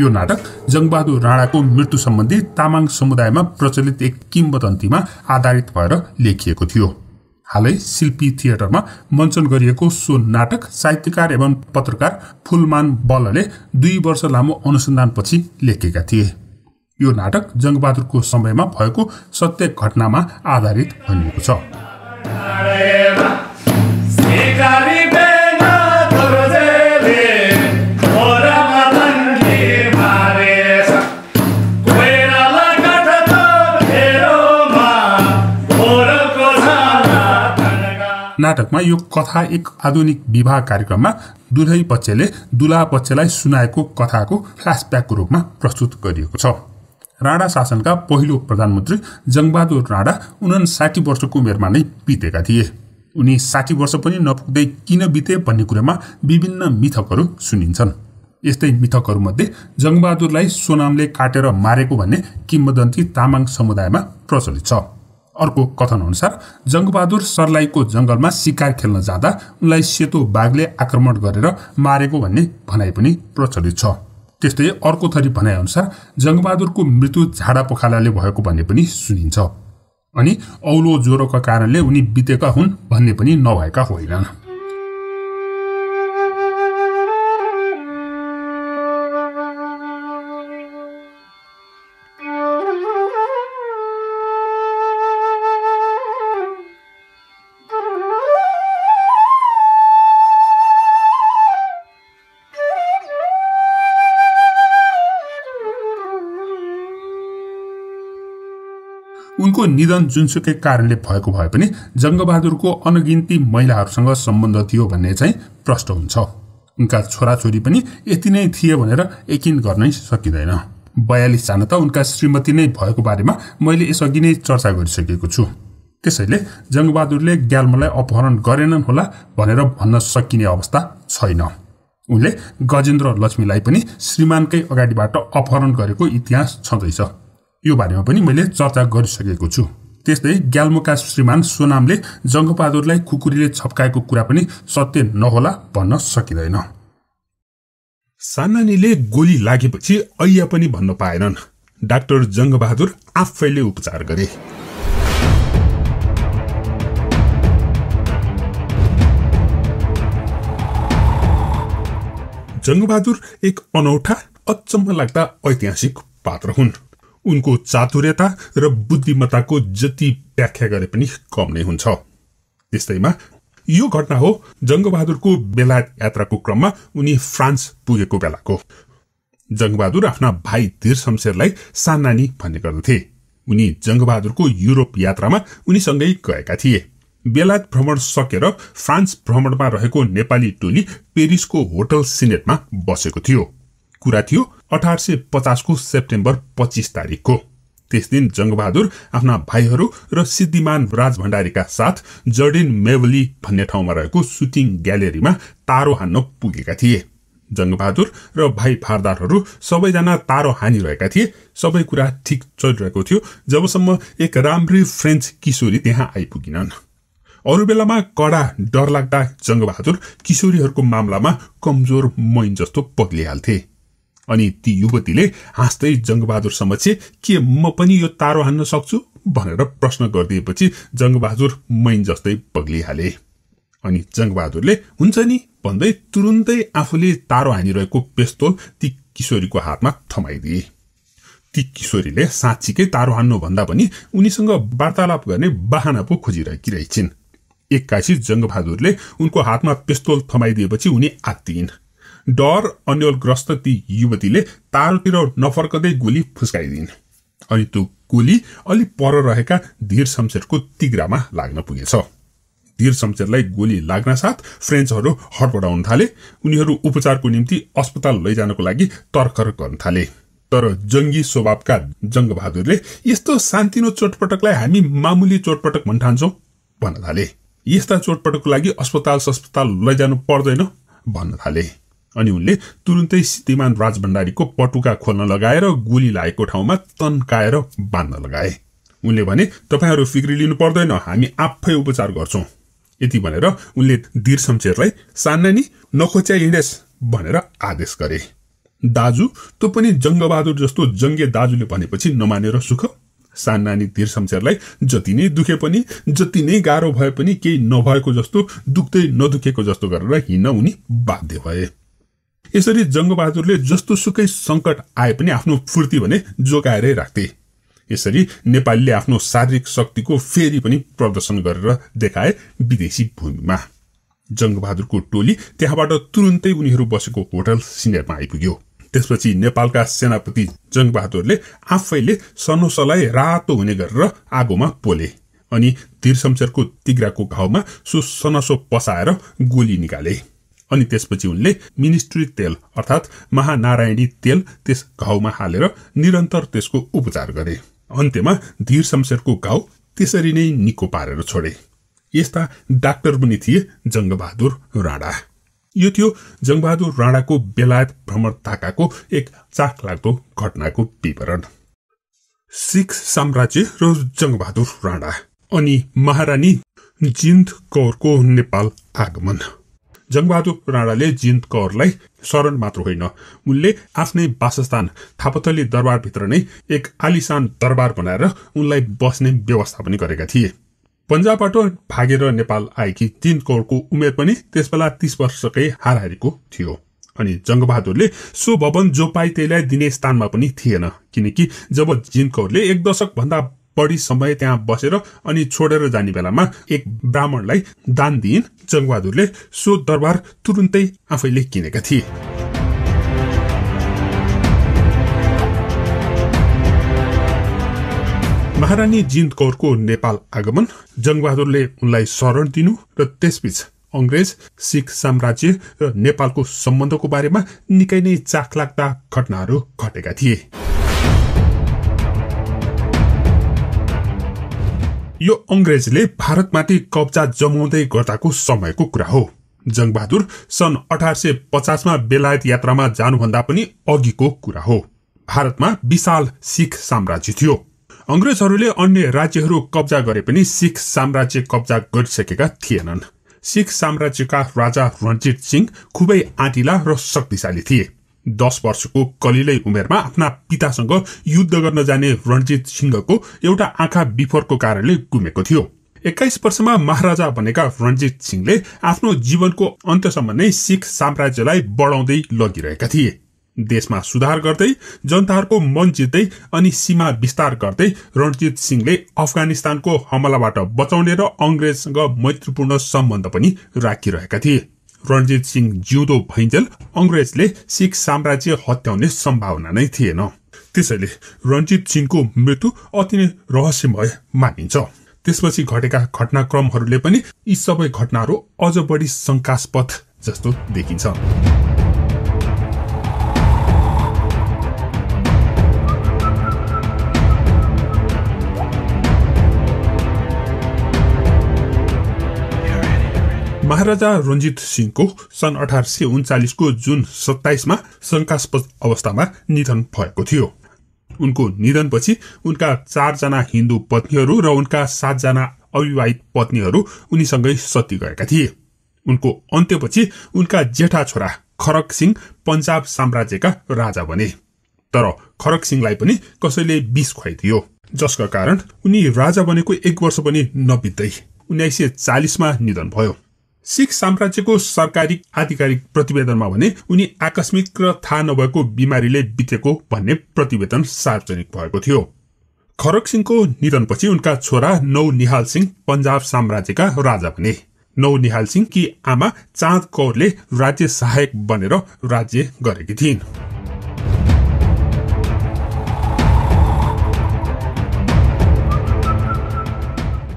यो नाटक जङ्गबहादुर राणाको मृत्यु सम्बन्धी तामाङ समुदायमा प्रचलित एक किम्बदन्तीमा आधारित भएर लेखिएको थियो हालै शिल्पी थिएटरमा मञ्चन गरिएको सो नाटक साहित्यकार एवं पत्रकार फुलमान बलले दुई वर्ष लामो अनुसन्धानपछि लेखेका थिए यो नाटक जङ्गबहादुरको समयमा भएको सत्य घटनामा आधारित भनिएको छ नाटकमा यो कथा एक आधुनिक विवाह कार्यक्रममा दुलही पक्षले दुला पक्षलाई सुनाएको कथाको फ्ल्यासब्याकको रूपमा प्रस्तुत गरिएको छ राणा शासनका पहिलो प्रधानमन्त्री जङ्गबहादुर राणा उनासाठी वर्षको उमेरमा नै बितेका थिए उनी साठी वर्ष पनि नपुग्दै किन बिते भन्ने कुरामा विभिन्न मिथकहरू सुनिन्छन् यस्तै मिथकहरूमध्ये जङ्गबहादुरलाई सोनामले काटेर मारेको भन्ने किम्बदन्ती तामाङ समुदायमा प्रचलित छ अर्को कथनअनुसार जङ्गबहादुर सर्लाईको जङ्गलमा शिकार खेल्न जाँदा उनलाई सेतो बाघले आक्रमण गरेर मारेको भन्ने भनाइ पनि प्रचलित छ त्यस्तै अर्को थरी भनाइअनुसार जङ्गबहादुरको मृत्यु झाडा पखालाले भएको भन्ने पनि सुनिन्छ अनि औलो ज्वरोका कारणले उनी बितेका हुन् भन्ने पनि नभएका होइनन् निधन जुनसुकै कारणले भएको भए पनि जङ्गबहादुरको अनगिन्ती महिलाहरूसँग सम्बन्ध थियो भन्ने चाहिँ प्रष्ट हुन्छ उनका छोराछोरी पनि यति नै थिए भनेर यकिन गर्नै सकिँदैन बयालिसजना त उनका श्रीमती नै भएको बारेमा मैले यसअघि नै चर्चा गरिसकेको छु त्यसैले जङ्गबहादुरले ग्याल्मोलाई अपहरण गरेनन् होला भनेर भन्न सकिने अवस्था छैन उनले गजेन्द्र लक्ष्मीलाई पनि श्रीमानकै अगाडिबाट अपहरण गरेको इतिहास छँदैछ यो बारेमा पनि मैले चर्चा गरिसकेको छु त्यस्तै ग्याल्मोका श्रीमान सोनामले जङ्गबहादुरलाई खुकुरीले छप्काएको कुरा पनि सत्य नहोला भन्न सकिँदैन सानानीले गोली लागेपछि ऐया पनि भन्न पाएनन् डाक्टर जङ्गबहादुर आफैले उपचार गरे जङ्गबहादुर एक अनौठा अचम्म लाग्दा ऐतिहासिक पात्र हुन् उनको चातुर्यता र बुद्धिमत्ताको जति व्याख्या गरे पनि कम नै हुन्छ त्यस्तैमा यो घटना हो जङ्गबहादुरको बेलायत यात्राको क्रममा उनी फ्रान्स पुगेको बेलाको जङ्गबहादुर आफ्ना भाइ धीर शमशेरलाई सानानी भन्ने गर्दथे उनी जङ्गबहादुरको युरोप यात्रामा उनीसँगै गएका थिए बेलायत भ्रमण सकेर फ्रान्स भ्रमणमा रहेको नेपाली टोली पेरिसको होटल सिनेटमा बसेको थियो कुरा थियो अठार सय पचासको सेप्टेम्बर पच्चिस तारिकको त्यस दिन जङ्गबहादुर आफ्ना भाइहरू र सिद्धिमान राज भण्डारीका साथ जर्डिन मेवली भन्ने ठाउँमा रहेको सुटिङ ग्यालेरीमा तारो हान्न पुगेका थिए जङ्गबहादुर र भाइ फारदारहरू सबैजना तारो हानिरहेका थिए सबै कुरा ठिक चलिरहेको थियो जबसम्म एक राम्री फ्रेन्च किशोरी त्यहाँ आइपुगिनन् अरू बेलामा कडा डरलाग्दा जङ्गबहादुर किशोरीहरूको मामलामा कमजोर मैन जस्तो पग्लिहाल्थे अनि ती युवतीले हाँस्दै जङ्गबहादुर समक्ष के म पनि यो तारो हान्न सक्छु भनेर प्रश्न गरिदिएपछि जङ्गबहादुर मैन जस्तै पग्लिहाले अनि जङ्गबहादुरले हुन्छ नि भन्दै तुरुन्तै आफूले तारो हानिरहेको पेस्तोल ती किशोरीको हातमा थमाइदिए ती किशोरीले साँच्चीकै तारो हान्नुभन्दा पनि उनीसँग वार्तालाप गर्ने बाहना पो खोजिरहेकी रहेछन् एक्कासी जङ्गबहादुरले उनको हातमा पेस्तोल थमाइदिएपछि उनी आत्तिन् डर अन्यलग्रस्त ती युवतीले तालतिर नफर्कदै गोली फुस्काइदिन् अनि त्यो गोली अलि पर रहेका धीर शमशेरको तिग्रामा लाग्न पुगेछ धीर शमशेरलाई गोली लाग्न साथ फ्रेन्चहरू हडबडाउन थाले उनीहरू उपचारको निम्ति अस्पताल लैजानको लागि तर्कर गर्न थाले तर जङ्गी स्वभावका जङ्गबहादुरले यस्तो शान्तिनो चोटपटकलाई हामी मामुली चोटपटक भन्ठान्छौँ भन्न थाले यस्ता चोटपटकको लागि अस्पताल सस्पताल लैजानु पर्दैन भन्न थाले अनि उनले तुरुन्तै राज भण्डारीको पटुका खोल्न लगाएर गोली लागेको ठाउँमा तन्काएर बाँध्न लगाए उनले भने तपाईँहरू फिक्री लिनु पर्दैन हामी आफै उपचार गर्छौँ यति भनेर उनले धीर शमशेरलाई सानानी नखोच्या हिँडेस् भनेर आदेश गरे दाजु तँ पनि जङ्गबहादुर जस्तो जङ्गे दाजुले भनेपछि नमानेर सुख सान्नानी धीर शमशेरलाई जति नै दुखे पनि जति नै गाह्रो भए पनि केही नभएको जस्तो दुख्दै नदुखेको जस्तो गरेर हिँड्न उनी बाध्य भए यसरी जङ्गबहादुरले जस्तो सुकै सङ्कट आए पनि आफ्नो फुर्ती भने जोगाएरै राख्थे यसरी नेपालीले आफ्नो शारीरिक शक्तिको फेरि पनि प्रदर्शन गरेर देखाए विदेशी भूमिमा जङ्गबहादुरको टोली त्यहाँबाट तुरुन्तै उनीहरू बसेको होटल सिनेरमा आइपुग्यो त्यसपछि नेपालका सेनापति जङ्गबहादुरले आफैले सनोसलाई रातो हुने गरेर आगोमा पोले अनि धिर तिग्राको घाउमा सुसनसो पसाएर गोली निकाले अनि त्यसपछि उनले मिनिस्ट्री तेल अर्थात् महानारायणी तेल त्यस घाउमा हालेर निरन्तर त्यसको उपचार गरे अन्त्यमा धीर शमशेरको घाउ त्यसरी नै निको पारेर छोडे यस्ता डाक्टर पनि थिए जङ्गबहादुर राणा यो थियो जङ्गबहादुर राणाको बेलायत भ्रमण थाकाको एक चाखलाग्दो घटनाको विवरण सिख साम्राज्य र जङ्गबहादुर राणा अनि महारानी जिन्द कौरको नेपाल आगमन जङ्गबहादुर राणाले जिन्द कौरलाई शरण मात्र होइन उनले आफ्नै वासस्थान थापथली दरबारभित्र नै एक आलिसान दरबार बनाएर उनलाई बस्ने व्यवस्था पनि गरेका थिए पन्जाबबाट भागेर नेपाल आएकी जिन कौरको उमेर पनि त्यसबेला तीस वर्षकै हाराहारीको थियो अनि जङ्गबहादुरले सो भवन जो पाइ दिने स्थानमा पनि थिएन किनकि जब जिन्द कौरले एक दशकभन्दा बढी समय त्यहाँ बसेर अनि छोडेर जाने बेलामा एक ब्राह्मणलाई दान दिइन् जङ्गबहादुरले सो दरबार तुरुन्तै आफैले किनेका थिए महारानी जिन्द कौरको नेपाल आगमन जङ्गबहादुरले उनलाई शरण दिनु र त्यसबीच अङ्ग्रेज सिख साम्राज्य र नेपालको सम्बन्धको बारेमा निकै नै चाखलाग्दा घटनाहरू घटेका थिए यो अङ्ग्रेजले भारतमाथि कब्जा जमाउँदै गर्दाको समयको कुरा हो जङ्गबहादुर सन् अठार सय पचासमा बेलायत यात्रामा जानुभन्दा पनि अघिको कुरा हो भारतमा विशाल सिख साम्राज्य थियो अङ्ग्रेजहरूले अन्य राज्यहरू कब्जा गरे पनि सिख साम्राज्य कब्जा गरिसकेका थिएनन् सिख साम्राज्यका राजा रणजित सिंह खुबै आँटिला र शक्तिशाली थिए दस वर्षको कलिलै उमेरमा आफ्ना पितासँग युद्ध गर्न जाने रणजित सिंहको एउटा आँखा बिफोरको कारणले गुमेको थियो एक्काइस वर्षमा महाराजा भनेका रणजित सिंहले आफ्नो जीवनको अन्त्यसम्म नै सिख साम्राज्यलाई बढाउँदै लगिरहेका थिए देशमा सुधार गर्दै जनताहरूको मन जित्दै अनि सीमा विस्तार गर्दै रणजित सिंहले अफगानिस्तानको हमलाबाट बचाउने र अङ्ग्रेजसँग मैत्रीपूर्ण सम्बन्ध पनि राखिरहेका थिए रणजित सिंह जिउँदो भइन्जेल अङ्ग्रेजले सिख साम्राज्य हत्याउने सम्भावना नै थिएन त्यसैले रणजित सिंहको मृत्यु अति नै रहस्यमय मानिन्छ त्यसपछि घटेका घटनाक्रमहरूले पनि यी सबै घटनाहरू अझ बढी शङ्कास्पद जस्तो देखिन्छ महाराजा रञ्जित सिंहको सन् अठार सय उन्चालिसको जुन सत्ताइसमा शङ्कास्पद अवस्थामा निधन भएको थियो उनको निधनपछि उनका चारजना हिन्दू पत्नीहरू र उनका सातजना अविवाहित पत्नीहरू उनीसँगै सती गएका थिए उनको अन्त्यपछि उनका जेठा छोरा खरक सिंह पन्जाब साम्राज्यका राजा बने तर खरक सिंहलाई पनि कसैले विष खुवाइदियो जसका कारण उनी राजा बनेको एक वर्ष पनि नबित्दै उन्नाइस सय चालिसमा निधन भयो सिख साम्राज्यको सरकारी आधिकारिक प्रतिवेदनमा भने उनी आकस्मिक र थाहा नभएको बिमारीले बितेको भन्ने प्रतिवेदन सार्वजनिक भएको थियो खरक सिंहको निधनपछि उनका छोरा नौ निहाल सिंह पन्जाब साम्राज्यका राजा बने नौ निहाल सिंह कि आमा चाँद कौरले राज्य सहायक बनेर राज्य गरेकी थिइन्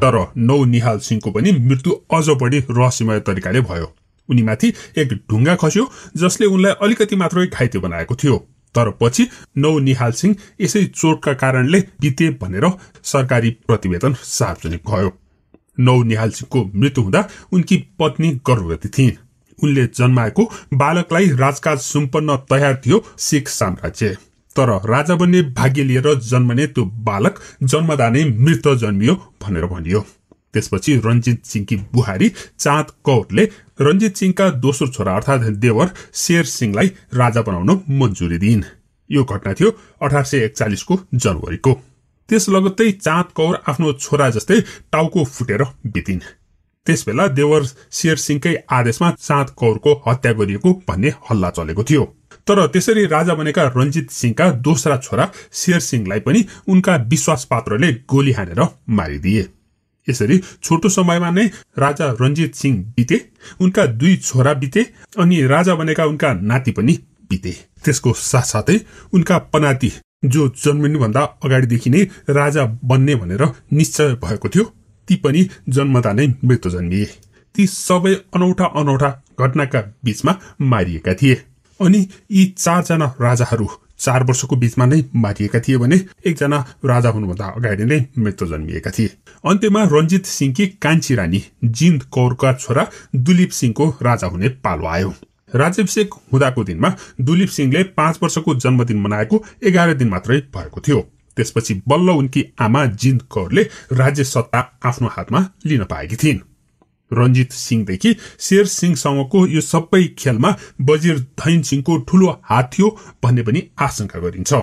तर नौ निहाल सिंहको पनि मृत्यु अझ बढी रहस्यमय तरिकाले भयो उनीमाथि एक ढुङ्गा खस्यो जसले उनलाई अलिकति मात्रै घाइते बनाएको थियो तर पछि नौ निहाल सिंह यसै चोटका कारणले बिते भनेर सरकारी प्रतिवेदन सार्वजनिक भयो नौ निहाल सिंहको मृत्यु हुँदा उनकी पत्नी गर्भवती थिइन् उनले जन्माएको बालकलाई राजकाज सुम्पन्न तयार थियो सिख साम्राज्य तर राजा बन्ने भाग्य लिएर जन्मने त्यो बालक जन्मदा नै मृत जन्मियो भनेर भनियो त्यसपछि रञ्जित सिंहकी बुहारी चाँद कौरले रञ्जित सिंहका दोस्रो छोरा अर्थात् देवर शेर सिंहलाई राजा बनाउन मन्जुरी दिइन् यो घटना थियो अठार सय एकचालिसको जनवरीको त्यस लगत्तै चाँद कौर आफ्नो छोरा जस्तै टाउको फुटेर बितिन् त्यसबेला देवर शेर सिंहकै आदेशमा चाँद कौरको हत्या गरिएको भन्ने हल्ला चलेको थियो तर त्यसरी राजा बनेका रञ्जित सिंहका दोस्रा छोरा शेर सिंहलाई पनि उनका विश्वास पात्रले गोली हानेर मारिदिए यसरी छोटो समयमा नै राजा रञ्जित सिंह बिते उनका दुई छोरा बिते अनि राजा बनेका उनका नाति पनि बिते त्यसको साथसाथै उनका पनाति जो जन्मिनुभन्दा अगाडिदेखि नै राजा बन्ने भनेर निश्चय भएको थियो ती पनि जन्मदा नै मृत्यु जन्मिए ती सबै अनौठा अनौठा घटनाका बीचमा मारिएका थिए अनि यी चारजना राजाहरू चार वर्षको बीचमा नै मारिएका थिए भने एकजना राजा हुनुभन्दा अगाडि नै मृत्यु जन्मिएका थिए अन्त्यमा रञ्जित सिंहकी कान्छी रानी जिन्द कौरका छोरा दुलिप सिंहको राजा हुने पालो आयो राज्याभिषेक हुँदाको दिनमा दुलिप सिंहले पाँच वर्षको जन्मदिन मनाएको एघार दिन मात्रै भएको थियो त्यसपछि बल्ल उनकी आमा जिन्द कौरले राज्य सत्ता आफ्नो हातमा लिन पाएकी थिइन् रञ्जित सिंहदेखि शेर सिंहसँगको यो सबै खेलमा बजिर धैन सिंहको ठूलो हात थियो भन्ने पनि आशंका गरिन्छ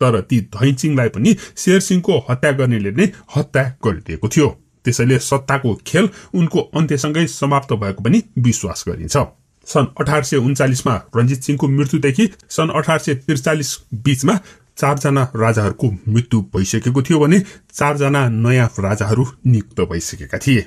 तर ती धैन सिंहलाई पनि शेर सिंहको हत्या गर्नेले नै हत्या गरिदिएको थियो त्यसैले सत्ताको खेल उनको अन्त्यसँगै समाप्त भएको पनि विश्वास गरिन्छ सन् अठार सय उन्चालिसमा रञ्जित सिंहको मृत्युदेखि सन् अठार सय त्रिचालिस बीचमा चारजना राजाहरूको मृत्यु भइसकेको थियो भने चारजना नयाँ राजाहरू नियुक्त भइसकेका थिए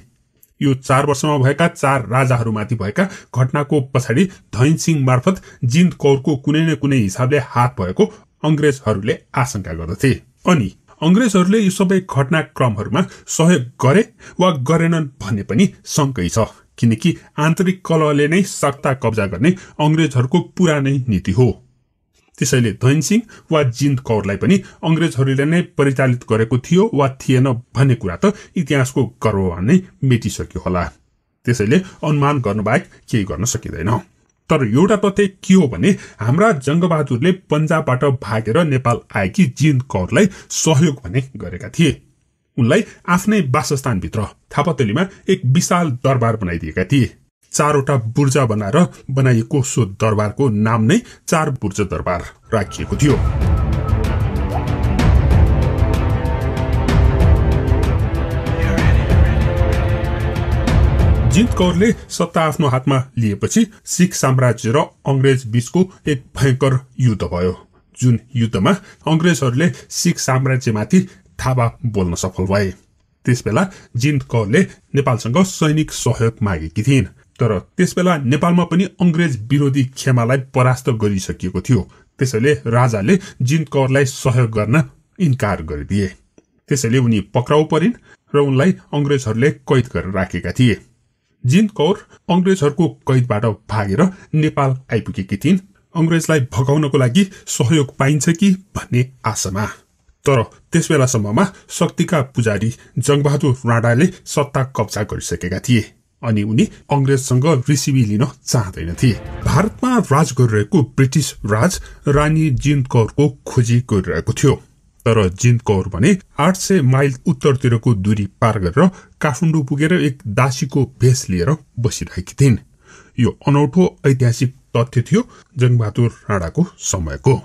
यो चार वर्षमा भएका चार राजाहरूमाथि भएका घटनाको पछाडि धैन सिंह मार्फत जिन्द कौरको कुनै न कुनै हिसाबले हात भएको अङ्ग्रेजहरूले आशंका गर्दथे अनि अङ्ग्रेजहरूले यो सबै घटनाक्रमहरूमा सहयोग गरे वा गरेनन् भन्ने पनि शङ्कै छ किनकि आन्तरिक कलहले नै सत्ता कब्जा गर्ने अङ्ग्रेजहरूको पुरानै नीति हो त्यसैले धैनसिंह वा जिन्द कौरलाई पनि अङ्ग्रेजहरूले नै परिचालित गरेको थियो वा थिएन भन्ने कुरा त इतिहासको गर्वमा नै मेटिसक्यो होला त्यसैले अनुमान गर्नु बाहेक केही गर्न सकिँदैन तर एउटा तथ्य के हो भने हाम्रा जङ्गबहादुरले पन्जाबबाट भागेर नेपाल आएकी जिन्द कौरलाई सहयोग भने गरेका थिए उनलाई आफ्नै वासस्थानभित्र थापातलीमा एक विशाल दरबार बनाइदिएका थिए चारवटा बुर्जा बनाएर बनाइएको सो दरबारको नाम नै चार बुर्जा दरबार राखिएको थियो जित कौरले सत्ता आफ्नो हातमा लिएपछि सिख साम्राज्य र अङ्ग्रेज बीचको एक भयंकर युद्ध भयो जुन युद्धमा अङ्ग्रेजहरूले सिख साम्राज्यमाथि थापा बोल्न सफल भए त्यसबेला जिन्द कौरले नेपालसँग सैनिक सहयोग मागेकी थिइन् तर त्यसबेला नेपालमा पनि अङ्ग्रेज विरोधी खेमालाई परास्त गरिसकिएको थियो त्यसैले राजाले जिन्द कौरलाई सहयोग गर्न इन्कार गरिदिए त्यसैले उनी पक्राउ परिन् र उनलाई अङ्ग्रेजहरूले कैद गरेर राखेका थिए जिन्द कौर अङ्ग्रेजहरूको कैदबाट भागेर नेपाल आइपुगेकी थिइन् अङ्ग्रेजलाई भगाउनको लागि सहयोग पाइन्छ कि भन्ने आशामा तर त्यस बेलासम्ममा शक्तिका पुजारी जङ्गबहादुर राणाले सत्ता कब्जा गरिसकेका थिए अनि उनी अङ्ग्रेजसँग रिसिभी लिन थिए भारतमा राज गरिरहेको ब्रिटिस राज रानी जिन कौरको खोजी गरिरहेको थियो तर जिन कौर भने आठ सय माइल उत्तरतिरको दूरी पार गरेर काठमाडौँ पुगेर एक दासीको भेष लिएर बसिरहेकी थिइन् यो अनौठो ऐतिहासिक तथ्य थियो जङ्गबहादुर राणाको समयको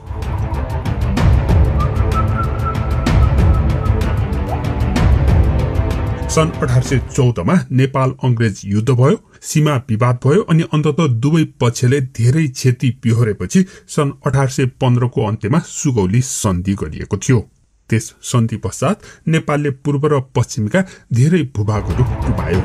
सन् अठार सय चौधमा नेपाल अङ्ग्रेज युद्ध भयो सीमा विवाद भयो अनि अन्तत दुवै पक्षले धेरै क्षति बिहोरेपछि सन् अठार सय पन्ध्रको अन्त्यमा सुगौली सन्धि गरिएको थियो त्यस सन्धि पश्चात नेपालले पूर्व र पश्चिमका धेरै भूभागहरू गुमायो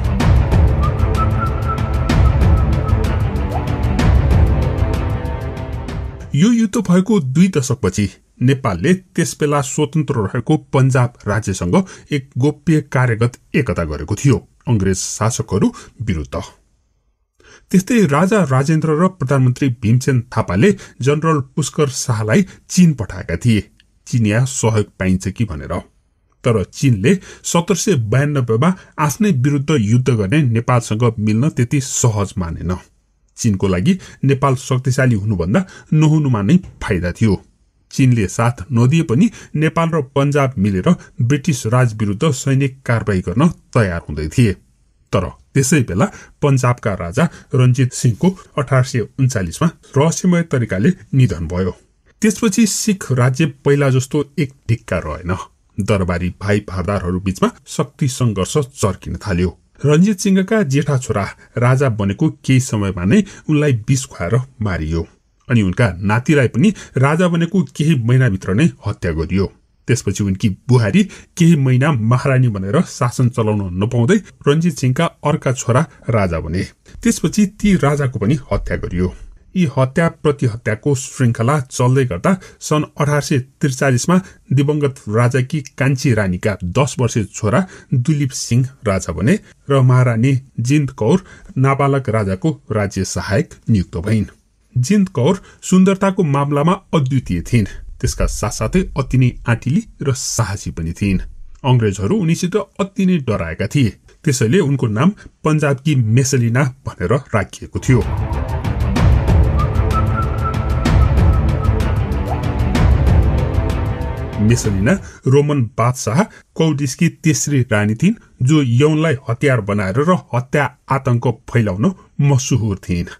यो युद्ध भएको दुई दशकपछि नेपालले त्यस बेला स्वतन्त्र रहेको पञ्जाब राज्यसँग एक गोप्य कार्यगत एकता गरेको थियो अङ्ग्रेज शासकहरू विरुद्ध त्यस्तै राजा राजेन्द्र र प्रधानमन्त्री भीमसेन थापाले जनरल पुष्कर शाहलाई चीन पठाएका थिए चिनिया सहयोग पाइन्छ कि भनेर तर चीनले सत्र सय बयानब्बेमा आफ्नै विरुद्ध युद्ध गर्ने नेपालसँग मिल्न त्यति सहज मानेन चीनको लागि नेपाल शक्तिशाली हुनुभन्दा नहुनुमा नै फाइदा थियो चीनले साथ नदिए पनि नेपाल र पन्जाब मिलेर ब्रिटिस राज विरुद्ध सैनिक कारवाही गर्न तयार हुँदै थिए तर त्यसै बेला पन्जाबका राजा रञ्जित सिंहको अठार सय उन्चालिसमा रहस्यमय तरिकाले निधन भयो त्यसपछि सिख राज्य पहिला जस्तो एक ढिक्का रहेन दरबारी भाइ भारदारहरू बीचमा शक्ति सङ्घर्ष चर्किन थाल्यो रञ्जित सिंहका जेठा छोरा राजा बनेको केही समयमा नै उनलाई विष खुवाएर मारियो अनि उनका नातिलाई पनि राजा बनेको केही महिनाभित्र नै हत्या गरियो त्यसपछि उनकी बुहारी केही महिना महारानी बनेर शासन चलाउन नपाउँदै रञ्जित सिंहका अर्का छोरा राजा बने त्यसपछि ती राजाको पनि हत्या गरियो यी हत्या प्रतिहत्याको श्रृङ्खला चल्दै गर्दा सन् अठार सय त्रिचालिसमा दिवंगत राजाकी कान्छी रानीका दस वर्ष छोरा दुलिप सिंह राजा बने र महारानी जिन्द कौर नाबालक राजाको राज्य सहायक नियुक्त भइन् जिन्द कौर सुन्दरताको मामलामा अद्वितीय थिइन् त्यसका साथसाथै अति नै आँटिली र साहसी पनि थिइन् अङ्ग्रेजहरू उनीसित अति नै डराएका थिए त्यसैले उनको नाम पन्जाबकी मेसलिना भनेर राखिएको थियो मेसलिना रोमन बादशाह कौडिसकी तेस्री रानी थिइन् जो यौनलाई हतियार बनाएर र हत्या आतंक फैलाउन मसुहुर थिइन्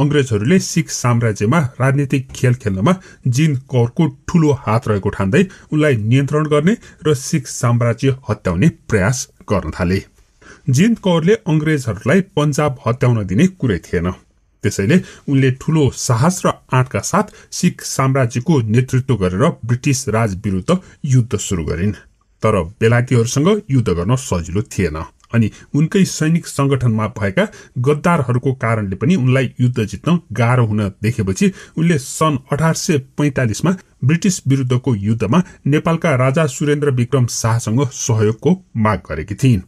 अङ्ग्रेजहरूले सिख साम्राज्यमा राजनीतिक खेल खेल्नमा जिन कौरको ठूलो हात रहेको ठान्दै उनलाई नियन्त्रण गर्ने र सिख साम्राज्य हत्याउने प्रयास गर्न थाले जिन कौरले अङ्ग्रेजहरूलाई पन्जाब हत्याउन दिने कुरै थिएन त्यसैले उनले ठूलो साहस र आँटका साथ सिख साम्राज्यको नेतृत्व गरेर ब्रिटिस राज विरुद्ध युद्ध सुरु गरिन् तर बेलायतीहरूसँग युद्ध गर्न सजिलो थिएन अनि उनकै सैनिक संगठनमा भएका गद्दारहरूको कारणले पनि उनलाई युद्ध जित्न गाह्रो हुन देखेपछि उनले सन् अठार सय पैँतालिसमा ब्रिटिस विरुद्धको युद्धमा नेपालका राजा सुरेन्द्र विक्रम शाहसँग सहयोगको माग गरेकी थिइन्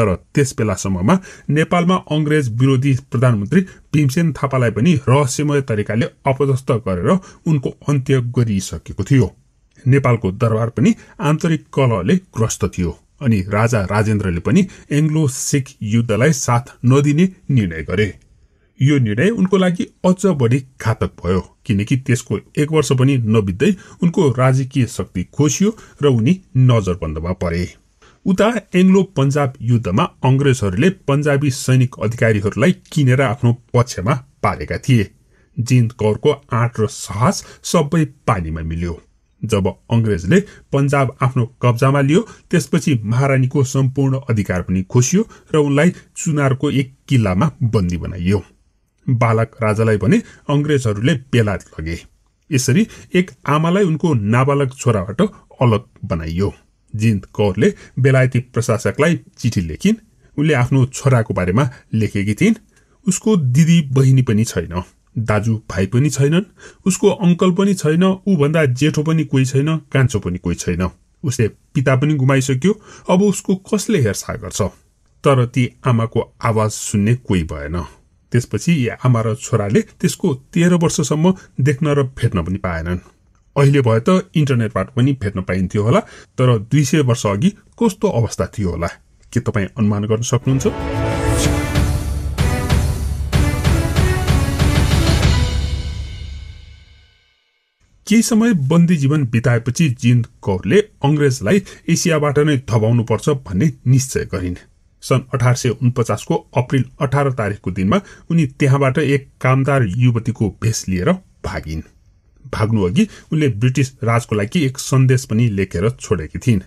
तर त्यस बेलासम्ममा नेपालमा अङ्ग्रेज विरोधी प्रधानमन्त्री भीमसेन थापालाई पनि रहस्यमय तरिकाले अपदस्थ गरेर उनको अन्त्य गरिसकेको थियो नेपालको दरबार पनि आन्तरिक कलहले ग्रस्त थियो अनि राजा राजेन्द्रले पनि एङ्ग्लो सिख युद्धलाई साथ नदिने निर्णय गरे यो निर्णय उनको लागि अझ बढी घातक भयो किनकि त्यसको एक वर्ष पनि नबित्दै उनको राजकीय शक्ति खोसियो र उनी नजरबन्दमा परे उता एङ्ग्लो पन्जाब युद्धमा अङ्ग्रेजहरूले पन्जाबी सैनिक अधिकारीहरूलाई किनेर आफ्नो पक्षमा पारेका थिए जिन्द कौरको आँट र साहस सबै पानीमा मिल्यो जब अङ्ग्रेजले पन्जाब आफ्नो कब्जामा लियो त्यसपछि महारानीको सम्पूर्ण अधिकार पनि खोसियो र उनलाई चुनारको एक किल्लामा बन्दी बनाइयो बालक राजालाई भने अङ्ग्रेजहरूले बेलायत लगे यसरी एक आमालाई उनको नाबालक छोराबाट अलग बनाइयो जिन्द कौरले बेलायती प्रशासकलाई चिठी लेखिन् उनले आफ्नो छोराको बारेमा लेखेकी थिइन् उसको दिदी बहिनी पनि छैन दाजु भाइ पनि छैनन् उसको अङ्कल पनि छैन ऊभन्दा जेठो पनि कोही छैन कान्छो पनि कोही छैन उसले पिता पनि गुमाइसक्यो अब उसको कसले हेरसाह गर्छ तर ती आमाको आवाज सुन्ने कोही भएन त्यसपछि यी आमा र छोराले त्यसको तेह्र वर्षसम्म देख्न र भेट्न पनि पाएनन् अहिले भए त इन्टरनेटबाट पनि भेट्न पाइन्थ्यो होला तर दुई सय वर्ष अघि कस्तो अवस्था थियो होला के तपाईँ अनुमान गर्न सक्नुहुन्छ केही समय बन्दी जीवन बिताएपछि जिन्द कौरले अङ्ग्रेजलाई एसियाबाट नै पर्छ भन्ने निश्चय गरिन् सन् अठार सय उनपचासको अप्रिल अठार तारिकको दिनमा उनी त्यहाँबाट एक कामदार युवतीको भेष लिएर भागिन् भाग्नु अघि उनले ब्रिटिस राजको लागि एक सन्देश पनि लेखेर छोडेकी थिइन्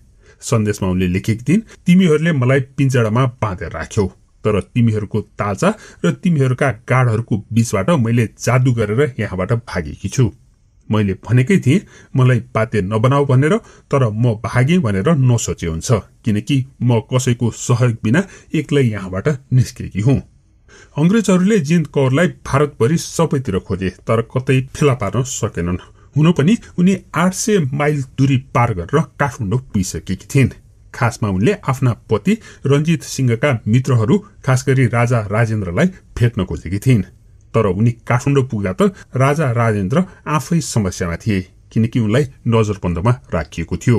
सन्देशमा उनले लेखेकी थिइन् तिमीहरूले मलाई पिन्जडामा बाँधेर राख्यौ तर तिमीहरूको ताजा र तिमीहरूका गाडहरूको बीचबाट मैले जादु गरेर यहाँबाट भागेकी छु मैले भनेकै थिएँ मलाई बाध्य नबनाऊ भनेर तर म भागे भनेर नसोचे हुन्छ किनकि म कसैको सहयोग बिना एक्लै यहाँबाट निस्केकी हुँ अङ्ग्रेजहरूले जिन्द कौरलाई भारतभरि सबैतिर खोजे तर कतै फेला पार्न सकेनन् हुन पनि उनी आठ सय माइल दूरी पार गरेर काठमाडौँ पुगिसकेकी थिइन् खासमा उनले आफ्ना पति रञ्जित सिंहका मित्रहरू खास गरी राजा राजेन्द्रलाई भेट्न खोजेकी थिइन् तर उनी काठमाडौँ पुग्दा त राजा राजेन्द्र आफै समस्यामा थिए किनकि उनलाई नजरबन्दमा राखिएको थियो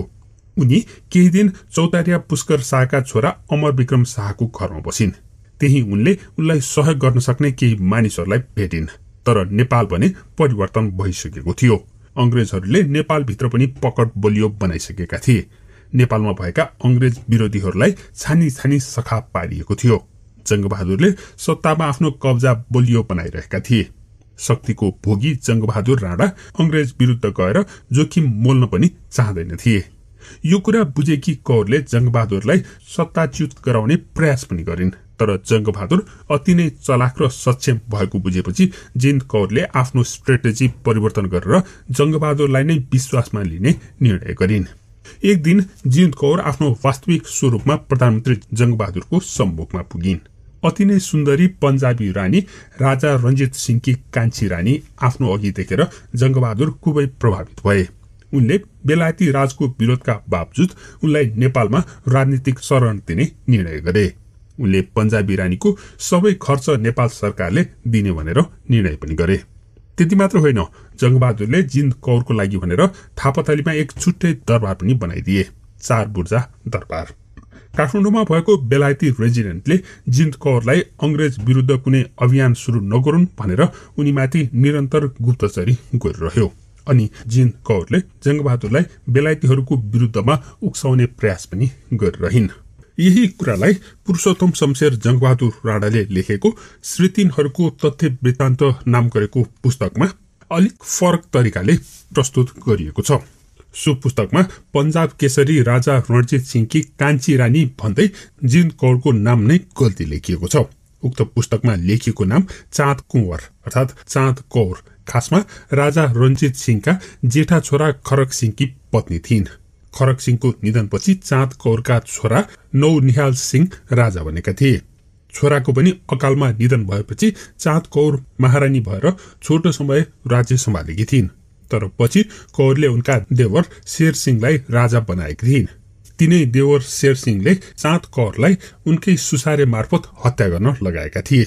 उनी केही दिन चौतारिया पुष्कर शाहका छोरा अमर विक्रम शाहको घरमा बसिन् त्यही उनले उनलाई सहयोग गर्न सक्ने केही मानिसहरूलाई भेटिन् तर नेपाल भने परिवर्तन भइसकेको थियो अङ्ग्रेजहरूले नेपालभित्र पनि पकड बलियो बनाइसकेका थिए नेपालमा भएका अङ्ग्रेज विरोधीहरूलाई छानी छानी सखा पारिएको थियो जङ्गबहादुरले सत्तामा आफ्नो कब्जा बलियो बनाइरहेका थिए शक्तिको भोगी जङ्गबहादुर राणा अंग्रेज विरूद्ध गएर जोखिम मोल्न पनि चाहँदैन थिए यो कुरा बुझेकी कौरले जङ्गबहादुरलाई सत्ताच्युत गराउने प्रयास पनि गरिन् तर जङ्गबहादुर अति नै चलाख र सक्षम भएको बुझेपछि जिन्द कौरले आफ्नो स्ट्रेटेजी परिवर्तन गरेर जङ्गबहादुरलाई नै विश्वासमा लिने निर्णय गरिन् एक दिन जिन्द कौर आफ्नो वास्तविक स्वरूपमा प्रधानमन्त्री जङ्गबहादुरको सम्मुखमा पुगिन् अति नै सुन्दरी पन्जाबी रानी राजा रञ्जित सिंहकी कान्छी रानी आफ्नो अघि देखेर जङ्गबहादुर खुबै प्रभावित भए उनले बेलायती राजको विरोधका बावजुद उनलाई नेपालमा राजनीतिक शरण दिने निर्णय गरे उनले पन्जाबी रानीको सबै खर्च नेपाल सरकारले दिने भनेर निर्णय पनि गरे त्यति मात्र होइन जङ्गबहादुरले जिन्द कौरको लागि भनेर थापाथलीमा एक छुट्टै दरबार पनि बनाइदिए चार बुर्जा दरबार काठमाडौँमा भएको बेलायती रेजिडेन्टले जिन्द कौरलाई अङ्ग्रेज विरुद्ध कुनै अभियान सुरु नगरून् भनेर उनीमाथि निरन्तर गुप्तचरी गरिरह्यो अनि जिन कौरले जङ्गबहादुरलाई बेलायतीहरूको विरुद्धमा उक्साउने प्रयास पनि गरिरहन् यही कुरालाई पुरुषोत्तम शमशेर जङ्गबहादुर राणाले लेखेको श्रीतिनहरूको तथ्य वृत्तान्त नाम गरेको पुस्तकमा अलिक फरक तरिकाले प्रस्तुत गरिएको छ सो पुस्तकमा पन्जाब केसरी राजा रणजित सिंहकी कान्छी रानी भन्दै जिन कौरको नाम नै गल्ती लेखिएको छ उक्त पुस्तकमा लेखिएको नाम चाँद कुवर अर्थात् चाँद कौर खासमा राजा रणजित सिंहका जेठा छोरा खरक सिंहकी पत्नी थिइन् खरक सिंहको निधनपछि चाँद कौरका छोरा नौ निहाल सिंह राजा बनेका थिए छोराको पनि अकालमा निधन भएपछि चाँद कौर महारानी भएर छोटो समय राज्य सम्हालेकी थिइन् तर पछि कौरले उनका देवर शेर सिंहलाई राजा बनाएकी थिइन् तिनै देवर शेर सिंहले चाँद कौरलाई उनकै सुसारे मार्फत हत्या गर्न लगाएका थिए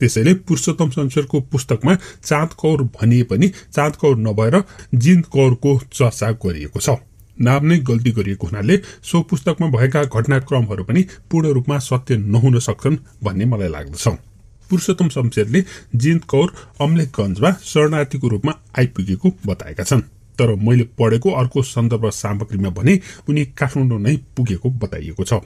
त्यसैले पुरुषोत्तम शमशेरको पुस्तकमा चाँद कौर भनिए पनि चाँद कौर नभएर जिन्द कौरको चर्चा गरिएको छ नाम नै गल्ती गरिएको हुनाले सो पुस्तकमा भएका घटनाक्रमहरू पनि पूर्ण रूपमा सत्य नहुन सक्छन् भन्ने मलाई लाग्दछ पुरुषोत्तम शमशेरले जिन्द कौर अम्लेखगञ्जमा शरणार्थीको रूपमा आइपुगेको बताएका छन् तर मैले पढेको अर्को सन्दर्भ सामग्रीमा भने उनी काठमाडौँ नै पुगेको बताइएको छ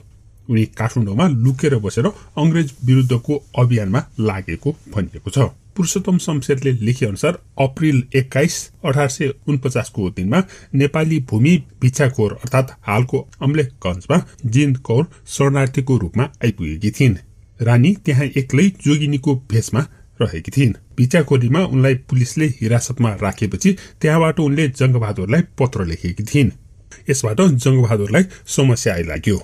उनी काठमाडौँमा लुकेर बसेर अङ्ग्रेज विरुद्धको अभियानमा लागेको भनिएको छ पुरुषोत्तम शमशेरले लेखे अनुसार अप्रेल एक्काइस अठार सय उनपचासको दिनमा नेपाली भूमि भिक्षाखोर अर्थात् हालको अम्लेखगञ्जमा जिन्द कौर शरणार्थीको रूपमा आइपुगेकी थिइन् रानी त्यहाँ एक्लै जोगिनीको भेषमा रहेकी थिइन् भिचाखोरीमा उनलाई पुलिसले हिरासतमा राखेपछि त्यहाँबाट उनले जङ्गबहादुरलाई पत्र लेखेकी थिइन् यसबाट जङ्गबहादुरलाई समस्या आइलाग्यो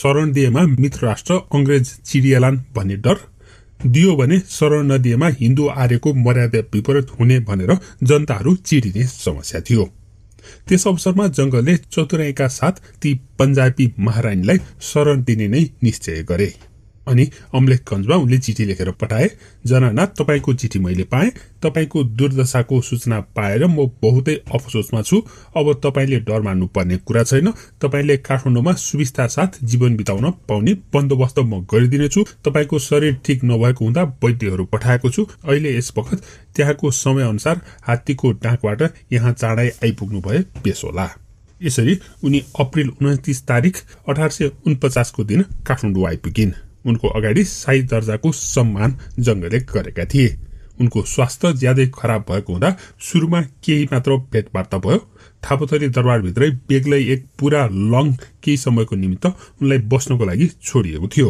शरण दिएमा मित्र राष्ट्र अङ्ग्रेज चिडियालान भन्ने डर दियो भने शरण नदिएमा हिन्दू आर्यको मर्यादा विपरीत हुने भनेर जनताहरू चिडिने समस्या थियो त्यस अवसरमा जङ्गलले चतुराईका साथ ती पन्जाबी महारानीलाई शरण दिने नै निश्चय गरे अनि अम्लेखगञ्जमा उनले चिठी लेखेर पठाए जननाथ तपाईँको चिठी मैले पाएँ तपाईँको दुर्दशाको सूचना पाएर म बहुतै अफसोसमा छु अब तपाईँले डर मान्नु पर्ने कुरा छैन तपाईँले काठमाडौँमा सुविस्ता साथ जीवन बिताउन पाउने बन्दोबस्त म गरिदिनेछु तपाईँको शरीर ठिक नभएको हुँदा वैद्यहरू पठाएको छु अहिले यस बखत त्यहाँको अनुसार हात्तीको डाँकबाट यहाँ चाँडै आइपुग्नु भए पेस होला यसरी उनी अप्रेल उन्तिस तारिक अठार सय उन्पचासको दिन काठमाडौँ आइपुगिन् उनको अगाडि साई दर्जाको सम्मान जङ्गले गरेका थिए उनको स्वास्थ्य ज्यादै खराब भएको हुँदा सुरुमा केही मात्र भेटवार्ता भयो थापाथरी दरबारभित्रै बेग्लै एक पुरा लङ केही समयको निमित्त उनलाई बस्नको लागि छोडिएको थियो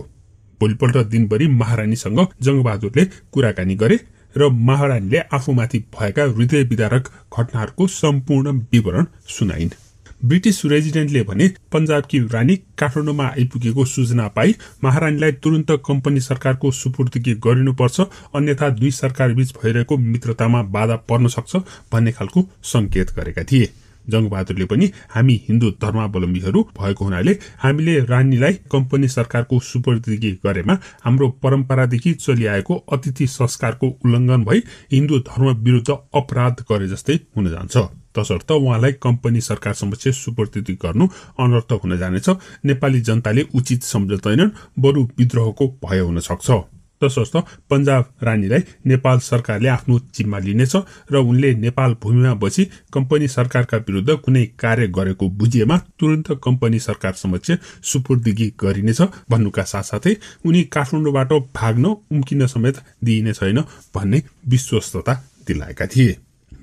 भोलिपल्ट दिनभरि महारानीसँग जङ्गबहादुरले कुराकानी गरे र महारानीले आफूमाथि भएका हृदय विदारक घटनाहरूको सम्पूर्ण विवरण सुनाइन् ब्रिटिस रेजिडेन्टले भने पन्जाबकी रानी काठमाडौँमा आइपुगेको सूचना पाई महारानीलाई तुरन्त कम्पनी सरकारको सुपुर्दगी गरिनुपर्छ अन्यथा दुई सरकारबीच भइरहेको मित्रतामा बाधा पर्न सक्छ भन्ने खालको संकेत गरेका थिए जङ्गबहादुरले पनि हामी हिन्दू धर्मावलम्बीहरू भएको हुनाले हामीले रानीलाई कम्पनी सरकारको सुपुर्दगी गरेमा हाम्रो परम्परादेखि चलिआएको अतिथि संस्कारको उल्लङ्घन भई हिन्दू धर्म विरूद्ध अपराध गरे जस्तै हुन जान्छ तसर्थ उहाँलाई कम्पनी सरकार समक्ष सुप्रति गर्नु अनर्थक हुन जानेछ नेपाली जनताले उचित सम्झँदैनन् बरु विद्रोहको भय हुन सक्छ तसर्थ पन्जाब रानीलाई नेपाल सरकारले आफ्नो जिम्मा लिनेछ र उनले नेपाल भूमिमा बसी कम्पनी सरकारका विरूद्ध कुनै कार्य गरेको बुझिएमा तुरन्त कम्पनी सरकार समक्ष सुपुर्दगी गरिनेछ भन्नुका साथसाथै उनी काठमाडौँबाट भाग्न उम्किन समेत दिइने छैन भन्ने विश्वस्तता दिलाएका थिए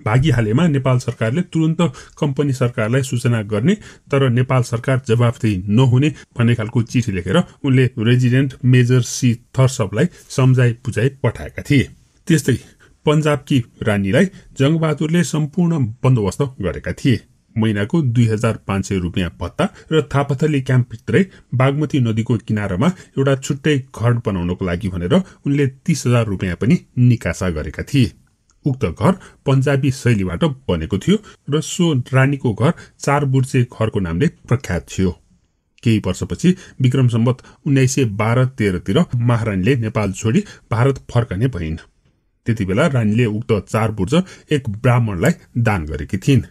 भागिहालेमा नेपाल सरकारले तुरन्त कम्पनी सरकारलाई सूचना गर्ने तर नेपाल सरकार जवाफदेही नहुने भन्ने खालको चिठी लेखेर उनले रेजिडेन्ट मेजर सी थर्सपलाई सम्झाइ बुझाइ पठाएका थिए त्यस्तै पन्जाबकी रानीलाई जङ्गबहादुरले सम्पूर्ण बन्दोबस्त गरेका थिए महिनाको दुई हजार पाँच सय रुपियाँ भत्ता र थापाथली क्याम्पभित्रै बागमती नदीको किनारामा एउटा छुट्टै घर बनाउनको लागि भनेर उनले तीस हजार रुपियाँ पनि निकासा गरेका थिए उक्त घर पन्जाबी शैलीबाट बनेको थियो र सो रानीको घर चार बुर्जे घरको नामले प्रख्यात थियो केही वर्षपछि विक्रम सम्बत उन्नाइस सय बाह्र तेह्रतिर महारानीले नेपाल छोडी भारत फर्कने भइन् त्यति बेला रानीले उक्त चार बुर्ज एक ब्राह्मणलाई दान गरेकी थिइन्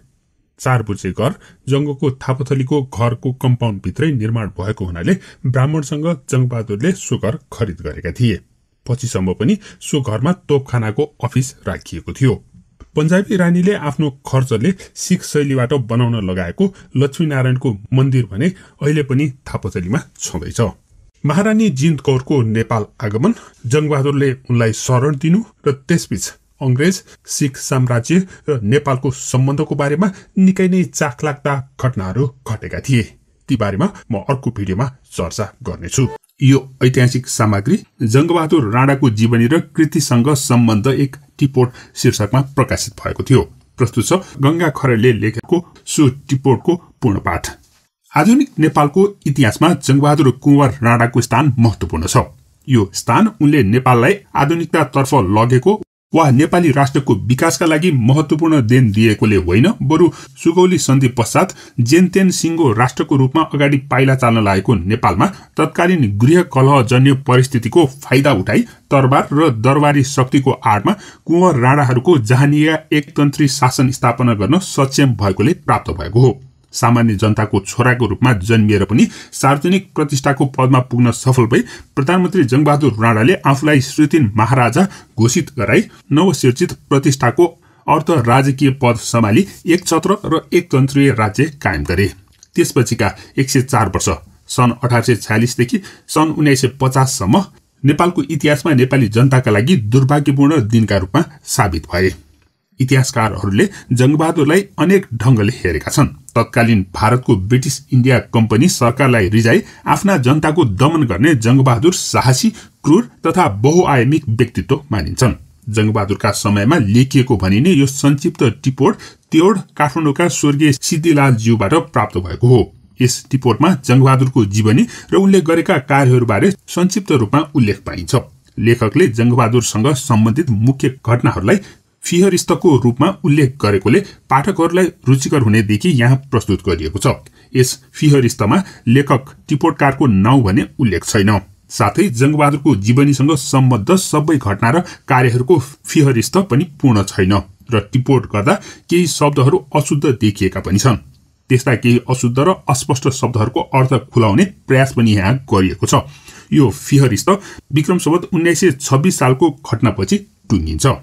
चार बुर्जे घर जङ्गको थापाथलीको घरको कम्पाउन्डभित्रै निर्माण भएको हुनाले ब्राह्मणसँग जङ्गबहादुरले सो घर खरिद गरेका थिए पछिसम्म पनि सो घरमा तोपखानाको अफिस राखिएको थियो पन्जाबी रानीले आफ्नो खर्चले सिख शैलीबाट बनाउन लगाएको लक्ष्मीनारायणको मन्दिर भने अहिले पनि थापोचलीमा छँदैछ महारानी जिन्द कौरको नेपाल आगमन जङ्गबहादुरले उनलाई शरण दिनु र त्यसबीच अङ्ग्रेज सिख साम्राज्य र नेपालको सम्बन्धको बारेमा निकै नै चाखलाग्दा घटनाहरू घटेका थिए ती बारेमा म अर्को भिडियोमा चर्चा गर्नेछु यो ऐतिहासिक सामग्री जङ्गबहादुर राणाको जीवनी र कृतिसँग सम्बन्ध एक टिपोट शीर्षकमा प्रकाशित भएको थियो प्रस्तुत छ गङ्गा खरेलले लेखेको सो टिपोटको पूर्ण पाठ आधुनिक नेपालको इतिहासमा जङ्गबहादुर कुँवर राणाको स्थान महत्वपूर्ण छ यो स्थान उनले नेपाललाई आधुनिकतातर्फ लगेको वा नेपाली राष्ट्रको विकासका लागि महत्वपूर्ण देन दिएकोले होइन बरु सुगौली सन्धि पश्चात जेनतेन सिङ्गो राष्ट्रको रूपमा अगाडि पाइला चाल्न लागेको नेपालमा तत्कालीन गृह कलहजन्य परिस्थितिको फाइदा उठाई दरबार र दरबारी शक्तिको आडमा कुँवर राणाहरूको जहानिया एकतन्त्री शासन स्थापना गर्न सक्षम भएकोले प्राप्त भएको हो सामान्य जनताको छोराको रूपमा जन्मिएर पनि सार्वजनिक प्रतिष्ठाको पदमा पुग्न सफल भई प्रधानमन्त्री जङ्गबहादुर राणाले आफूलाई श्रुतिन महाराजा घोषित गराई नवसिर्जित प्रतिष्ठाको अर्थ राजकीय पद सम्हाली एक छत्र र एकतन्त्रीय राज्य कायम गरे त्यसपछिका एक सय चार वर्ष सन् अठार सय छ्यालिसदेखि सन् उन्नाइस सय पचाससम्म नेपालको इतिहासमा नेपाली जनताका लागि दुर्भाग्यपूर्ण दिनका रूपमा साबित भए इतिहासकारहरूले जङ्गबहादुरलाई अनेक ढङ्गले हेरेका छन् तत्कालीन भारतको ब्रिटिस इन्डिया कम्पनी सरकारलाई रिजाई आफ्ना जनताको दमन गर्ने जङ्गबहादुर साहसी क्रूर तथा बहुआयामिक व्यक्तित्व मानिन्छन् जङ्गबहादुरका समयमा लेखिएको भनिने यो संक्षिप्त टिपोट त्योड काठमाडौँका स्वर्गीय सिद्धिलाल ज्यूबाट प्राप्त भएको हो यस टिपोटमा जङ्गबहादुरको जीवनी र उनले गरेका कार्यहरूबारे संक्षिप्त रूपमा उल्लेख पाइन्छ लेखकले जङ्गबहादुरसँग सम्बन्धित मुख्य घटनाहरूलाई फिहरिस्तको रूपमा उल्लेख गरेकोले पाठकहरूलाई रुचिकर हुनेदेखि यहाँ प्रस्तुत गरिएको छ यस फिहरिस्तमा लेखक टिपोटकारको नाउँ भने उल्लेख छैन साथै जङ्गबहादुरको जीवनीसँग सम्बद्ध सबै घटना र कार्यहरूको फिहरिस्त पनि पूर्ण छैन र टिपोट गर्दा केही शब्दहरू अशुद्ध देखिएका पनि छन् त्यस्ता केही अशुद्ध र अस्पष्ट शब्दहरूको अर्थ खुलाउने प्रयास पनि यहाँ गरिएको छ यो फिहरिस्त विक्रम सम्बत उन्नाइस सय छब्बिस सालको घटनापछि टुङ्गिन्छ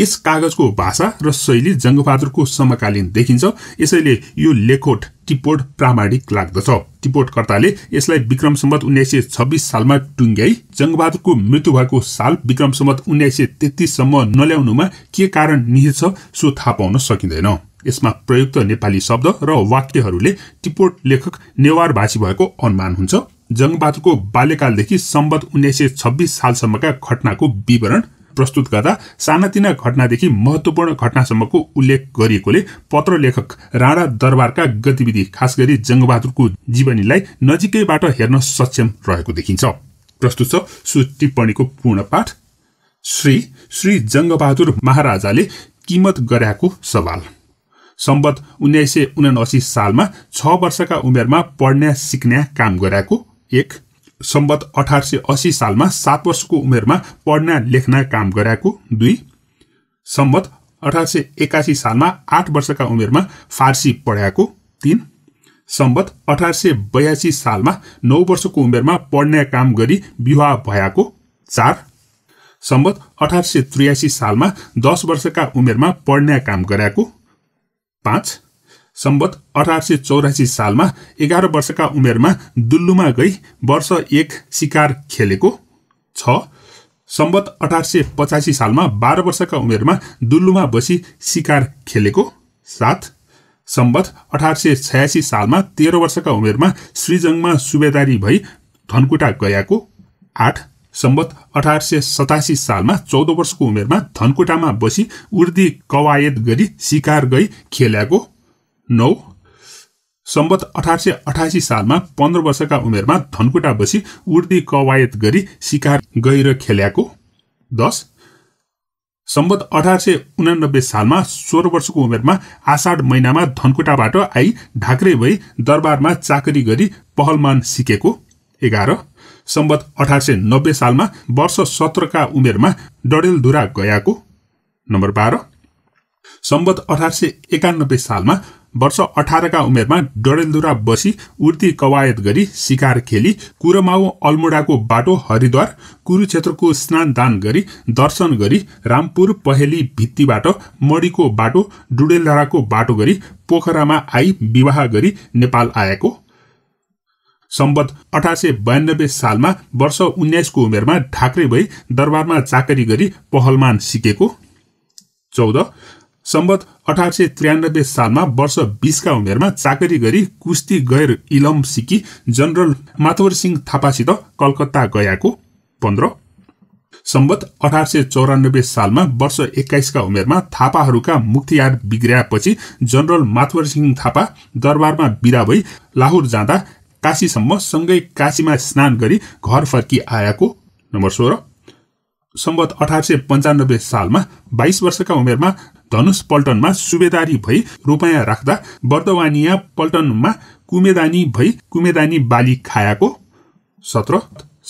यस कागजको भाषा र शैली जङ्गबहादुरको समकालीन देखिन्छ यसैले यो लेखोट टिपोट प्रामाणिक लाग्दछ टिपोटकर्ताले यसलाई विक्रम सम्बत उन्नाइस सय छब्बिस सालमा टुङ्ग्याई जङ्गबहादुरको मृत्यु भएको साल विक्रम सम्बत उन्नाइस सय तेत्तिससम्म नल्याउनुमा के कारण निहित छ सो थाहा पाउन सकिँदैन यसमा प्रयुक्त नेपाली शब्द र वाक्यहरूले टिपोट लेखक नेवार भाषी भएको अनुमान हुन्छ जङ्गबहादुरको बाल्यकालदेखि सम्बत उन्नाइस सय छब्बिस सालसम्मका घटनाको विवरण प्रस्तुत गर्दा सानातिना घटनादेखि महत्वपूर्ण घटनासम्मको उल्लेख गरिएकोले पत्र लेखक राणा दरबारका गतिविधि खास गरी जङ्गबहादुरको जीवनीलाई नजिकैबाट हेर्न सक्षम रहेको देखिन्छ प्रस्तुत छ सु टिप्पणीको पूर्ण पाठ श्री श्री जङ्गबहादुर महाराजाले किमत गराएको सवाल सम्बत उन्नाइस सय उनासी सालमा छ वर्षका उमेरमा पढ्न सिक्ने काम गराएको एक सम्बत अठार सय असी सालमा सात वर्षको उमेरमा पढ्न लेख्न काम गराएको दुई सम्बत अठार सय एकासी सालमा आठ वर्षका उमेरमा फारसी पढाएको तिन सम्बत अठार सय बयासी सालमा नौ वर्षको उमेरमा पढ्ने काम गरी विवाह भएको चार सम्बत अठार सय त्रियासी सालमा दस वर्षका उमेरमा पढ्ने काम गराएको पाँच सम्बत अठार सय चौरासी सालमा एघार वर्षका उमेरमा दुल्लुमा गई वर्ष एक सिकार खेलेको छ सम्बत अठार सय पचासी सालमा बाह्र वर्षका उमेरमा दुल्लुमा बसी सिकार खेलेको सात सम्बत अठार सय छयासी सालमा तेह्र वर्षका उमेरमा श्रीजङमा सुबेदारी भई धनकुटा गएको आठ सम्बत अठार सय सतासी सालमा चौध वर्षको उमेरमा धनकुटामा बसी उर्दी कवायत गरी सिकार गई खेल्याको नौ सम्बत अठार सय अठासी सालमा पन्ध्र वर्षका उमेरमा धनकुटा बसी उर्दी कवायत गरी शिकार गहिर खेल्याको दस सम्बत अठार सय उनानब्बे सालमा सोह्र वर्षको उमेरमा आषाढ महिनामा धनकुटाबाट आई ढाक्रे भई दरबारमा चाकरी गरी पहलमान सिकेको एघार सम्बत अठार सय नब्बे सालमा वर्ष सत्रका उमेरमा डडेलधुरा गएको नम्बर बाह्र सम्बत अठार सय एकानब्बे सालमा वर्ष अठारका उमेरमा डडेलधुरा बसी उर्ती कवायत गरी शिकार खेली कुरमाऊ अल्मोडाको बाटो हरिद्वार कुरुक्षेत्रको दान गरी दर्शन गरी रामपुर पहेली भित्तीबाट मडीको बाटो डुडेलधराको बाटो गरी पोखरामा आई विवाह गरी नेपाल आएको सम्बत अठार सय बयानब्बे सालमा वर्ष उन्नाइसको उमेरमा ढाक्रे भई दरबारमा चाकरी गरी पहलमान सिकेको चौध सम्बत अठार सय त्रियानब्बे सालमा वर्ष बिसका उमेरमा चाकरी गरी कुस्ती गैर इलम सिकी जनरल माथवर सिंह थापासित कलकत्ता गएको पन्ध्र सम्बत अठार सय चौरानब्बे सालमा वर्ष एक्काइसका उमेरमा थापाहरूका मुख्तियार बिग्रियापछि जनरल माथवर सिंह थापा दरबारमा बिदा भई लाहोर जाँदा काशीसम्म सँगै काशीमा स्नान गरी घर फर्की आएको नम्बर सोह्र सम्बत अठार सय पन्चानब्बे सालमा बाइस वर्षका उमेरमा धनुष पल्टनमा सुबेदारी भई रूपायाँ राख्दा बर्दवानिया पल्टनमा कुमेदानी भई कुमेदानी बाली खायाको सत्र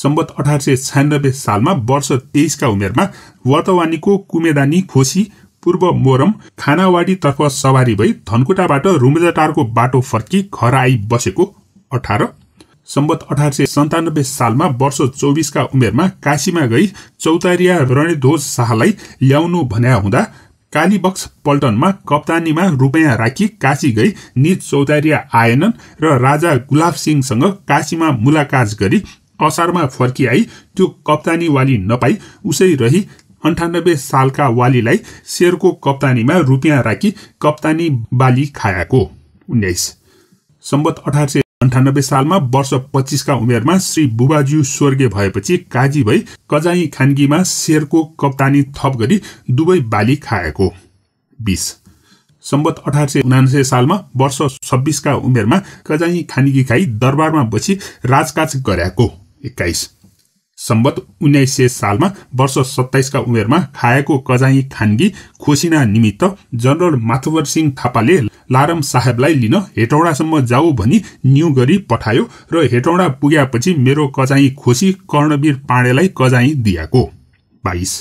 सम्बत अठार सय छयानब्बे सालमा वर्ष तेइसका उमेरमा वर्तवानीको कुमेदानी खोसी पूर्व मोरम खानावाडीतर्फ सवारी भई धनकुटाबाट रुमेजाटारको बाटो फर्की घर आई बसेको अठार सम्बत अठार सय सन्तानब्बे सालमा वर्ष चौबिसका उमेरमा काशीमा गई चौतारिया रणध्वज शाहलाई ल्याउनु भन्या हुँदा कालीबक्स पल्टनमा कप्तानीमा रुपियाँ राखी काशी गई निज चौतारिया आएनन् र राजा गुलाब सिंहसँग काशीमा मुलाकात गरी असारमा फर्किआई त्यो कप्तानी वाली नपाई उसै रही अन्ठानब्बे सालका वालीलाई शेरको कप्तानीमा रुपियाँ राखी कप्तानी बाली खाएको उन्नाइस सम्बत अठार सय अन्ठानब्बे सालमा वर्ष पच्चिसका उमेरमा श्री बुबाज्यू स्वर्गीय भएपछि काजी भई कजाई खानगीमा शेरको कप्तानी थप गरी दुवै बाली खाएको बिस सम्बत अठार सय उनासे सालमा वर्ष छब्बिसका उमेरमा कजाई खानगी खाई दरबारमा बसी राजकाज गराएको एक्काइस सम्बत उन्नाइस सय सालमा वर्ष सत्ताइसका उमेरमा खाएको कजाई खानगी खोसिना निमित्त जनरल माथवर सिंह थापाले लारम साहेबलाई लिन हेटौँडासम्म जाऊ भनी न्यु गरी पठायो र हेटौडा पुगेपछि मेरो कजाई खोसी कर्णवीर पाण्डेलाई कजाई दिएको बाइस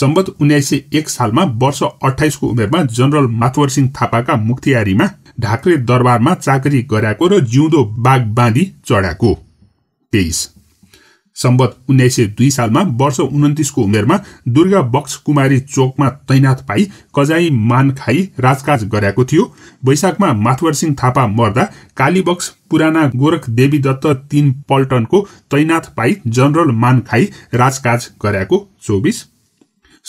सम्बत उन्नाइस सय एक सालमा वर्ष अठाइसको उमेरमा जनरल माथवर सिंह थापाका मुख्तियारीमा ढाक्रे दरबारमा चाकरी गराएको र जिउँदो बाघ बाँधी चढाएको तेइस सम्बत उन्नाइस सय दुई सालमा वर्ष उन्तिसको उमेरमा दुर्गा बक्स कुमारी चोकमा तैनाथ पाई कजाई मान खाई राजकाज गरेको थियो वैशाखमा माथवर सिंह थापा मर्दा कालीबक्स पुराना गोरख देवी दत्त तीन पल्टनको तैनाथ पाई जनरल मान खाई राजकाज गरेको चौबिस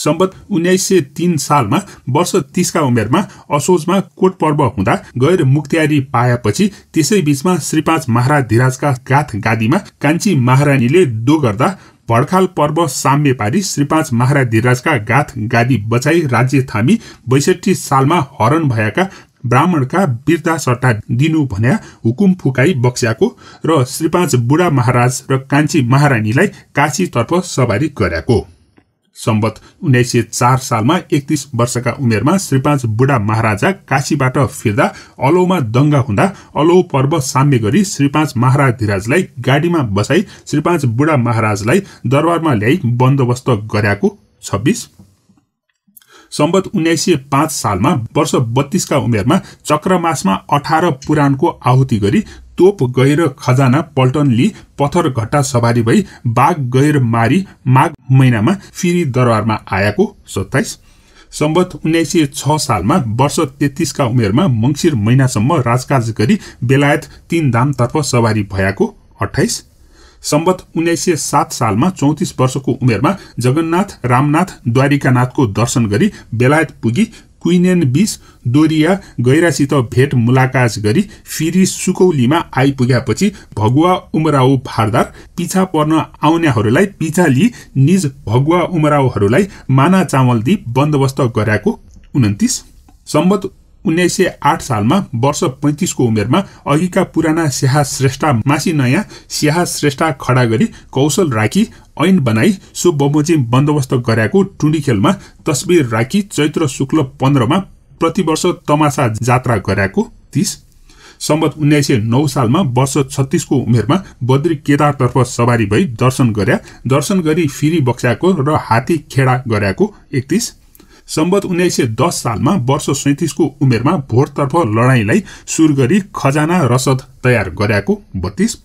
सम्बत उन्नाइस सय तीन सालमा वर्ष तीसका उमेरमा असोजमा कोट पर्व हुँदा गैर मुख्तियारी पाएपछि त्यसै बीचमा श्रीपाँच महाराधिराजका गाथ गादीमा कान्छी महारानीले दो गर्दा भडखाल पर्व साम्य पारी श्रीपाँच महाराधिराजका गाथ गादी बचाई राज्य थामी बैसठी सालमा हरण भएका ब्राह्मणका वृद्धा सट्टा दिनु भन्या हुकुम फुकाई बक्स्याको र श्रीपाँच बुढा महाराज र कान्छी महारानीलाई काशीतर्फ सवारी गरेको सम्बत उन्नाइस सय चार सालमा एकतिस वर्षका उमेरमा श्रीपाँच बुढा महाराजा काशीबाट फिर्दा अलौमा दङ्गा हुँदा अलौ पर्व साम्य गरी श्रीपाँच महाराज धीराजलाई गाडीमा बसाई श्रीपाँच बुढा महाराजलाई दरबारमा ल्याई बन्दोबस्त गरेको छब्बिस सम्बत उन्नाइस सय पाँच सालमा वर्ष बत्तीसका उमेरमा चक्रमासमा अठार पुराणको आहुति गरी तोप गैर खजाना पल्टनली पथर घट्टा सवारी भई बाघ गैर मारी माघ महिनामा फेरि दरबारमा आएको सत्ताइस सम्बत उन्नाइस सय छ सालमा वर्ष तेत्तिसका उमेरमा मङ्सिर महिनासम्म राजकाज गरी बेलायत तीन धामतर्फ सवारी भएको अठाइस सम्बत उन्नाइस सय सात सालमा चौतिस वर्षको उमेरमा जगन्नाथ रामनाथ द्वारिकानाथको दर्शन गरी बेलायत पुगी क्विनेन बिस दोरिया गैरासित भेट मुलाकात गरी फेरि सुकौलीमा आइपुगेपछि भगुवा उमराउ भारदार पिछा पर्न आउनेहरूलाई पिछा लिई निज भगुवा उमराउहरूलाई माना चामल दिई बन्दोबस्त गराएको उन्तिस सम्बत उन्नाइस सय आठ सालमा वर्ष पैँतिसको उमेरमा अघिका पुराना स्याहा श्रेष्ठ मासी नयाँ स्याहा श्रेष्ठ खडा गरी कौशल राखी ऐन बनाई सो बमोजिम बन्दोबस्त गराएको खेलमा तस्बिर राखी चैत्र शुक्ल पन्ध्रमा प्रतिवर्ष तमासा जात्रा गराएको तिस सम्बत उन्नाइस सय नौ सालमा वर्ष छत्तिसको उमेरमा बद्री केदारतर्फ सवारी भई दर्शन गरे दर्शन गरी फिरी बक्स्याएको र हात्ती खेडा गराएको एकतिस सम्बत उन्नाइस सय दस सालमा वर्ष सैतिसको उमेरमा भोटतर्फ लडाईँलाई सुरु गरी खजाना रसद तयार गराएको बत्तीस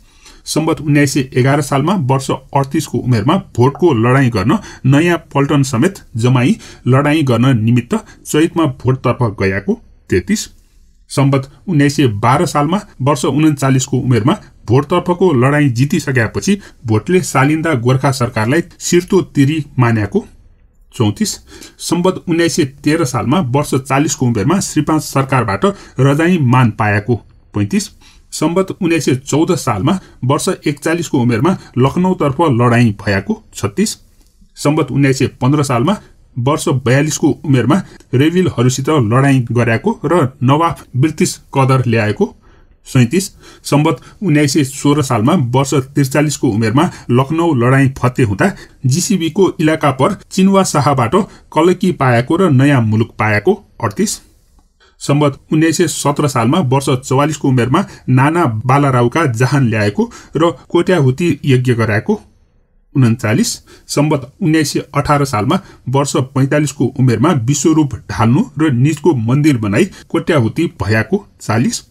सम्बत उन्नाइस सय एघार सालमा वर्ष अडतिसको उमेरमा भोटको लडाईँ गर्न नयाँ पल्टन समेत जमाई लडाईँ गर्न निमित्त चैतमा भोटतर्फ गएको तेत्तिस सम्बत उन्नाइस सय बाह्र सालमा वर्ष उन्चालिसको उमेरमा भोटतर्फको लडाईँ जितिसकेपछि भोटले सालिन्दा गोर्खा सरकारलाई सिर्तो तिरी मानेको चौतिस सम्बत उन्नाइस सय तेह्र सालमा वर्ष चालिसको उमेरमा श्रीपाँच सरकारबाट रजाई मान पाएको पैँतिस सम्बत उन्नाइस सय चौध सालमा वर्ष एकचालिसको उमेरमा लखनऊतर्फ लडाईँ भएको छत्तिस सम्बत उन्नाइस सय पन्ध्र सालमा वर्ष बयालिसको उमेरमा रेभिलहरूसित लडाईँ गराएको र नवाफ ब्रिटिस कदर ल्याएको सैतिस सम्बत उन्नाइस सय सोह्र सालमा वर्ष त्रिचालिसको उमेरमा लखनऊ लडाईँ फते हुँदा जिसिबीको इलाका पर चिनवा शाहबाट कलकी पाएको र नयाँ मुलुक पाएको अडतिस सम्बत उन्नाइस सय सत्र सालमा वर्ष चौवालिसको उमेरमा नाना बालारावका जहान ल्याएको र कोट्याहुती यज्ञ गराएको उन्चालिस सम्बत उन्नाइस सय अठार सालमा वर्ष पैँतालिसको उमेरमा विश्वरूप ढाल्नु र निजको मन्दिर बनाई कोट्याहुती भयाको चालिस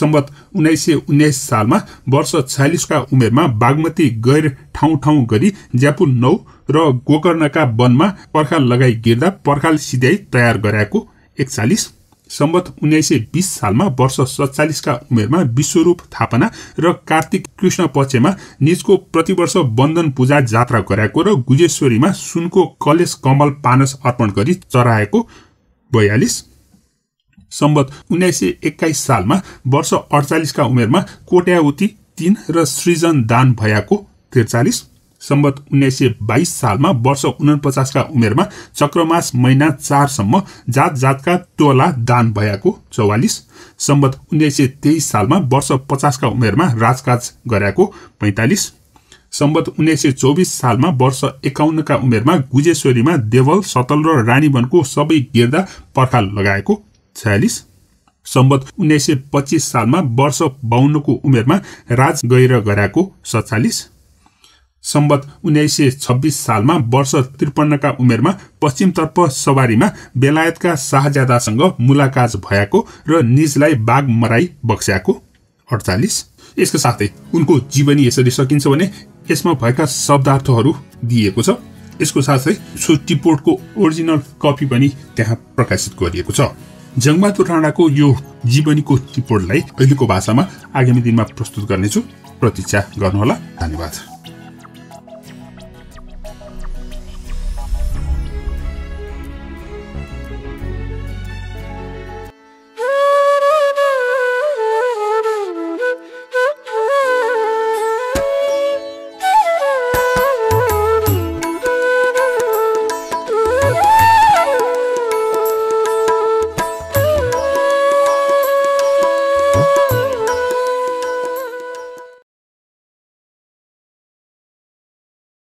सम्बत उन्नाइस सय उन्नाइस सालमा वर्ष छयालिसका उमेरमा बागमती गैर ठाउँ ठाउँ गरी ज्यापु नौ र गोकर्णका वनमा पर्खाल लगाई गिर्दा पर्खाल सिध्याई तयार गराएको एकचालिस सम्बत उन्नाइस सय बिस सालमा वर्ष सत्तालिसका उमेरमा विश्वरूप थापना र कार्तिक कृष्ण पक्षमा निजको प्रतिवर्ष बन्धन पूजा जात्रा गराएको र गुजेश्वरीमा सुनको कलेश कमल पानस अर्पण गरी चराएको बयालिस सम्बत उन्नाइस सय एक्काइस सालमा वर्ष अडचालिसका उमेरमा कोट्यावती तीन र सृजन दान भयाको त्रिचालिस सम्बत उन्नाइस सय बाइस सालमा वर्ष उनपचासका उमेरमा चक्रमास महिना चारसम्म जात जातका टोला दान भएको चौवालिस सम्बत उन्नाइस सय तेइस सालमा वर्ष पचासका उमेरमा राजकाज गरेको पैँतालिस सम्बत उन्नाइस सय चौबिस सालमा वर्ष एकाउन्नका उमेरमा गुजेश्वरीमा देवल सतल र रानीवनको सबै गिर्दा पर्खाल लगाएको छयालिस सम्बत उन्नाइस सय पच्चिस सालमा वर्ष बाहुन्नको उमेरमा राज गएर गराएको सत्तालिस सम्बत उन्नाइस सय छब्बिस सालमा वर्ष त्रिपन्नका उमेरमा पश्चिमतर्फ सवारीमा बेलायतका शाहजादासँग मुलाकात भएको र निजलाई बाघ मराई बक्स्याएको अडचालिस यसको साथै उनको जीवनी यसरी सकिन्छ भने यसमा भएका शब्दार्थहरू दिएको छ यसको साथै सो टिपोर्टको ओरिजिनल कपी पनि त्यहाँ प्रकाशित गरिएको छ जङ्गबहादुर राणाको यो जीवनीको टिपोर्टलाई अहिलेको भाषामा आगामी दिनमा प्रस्तुत गर्नेछु प्रतीक्षा गर्नुहोला धन्यवाद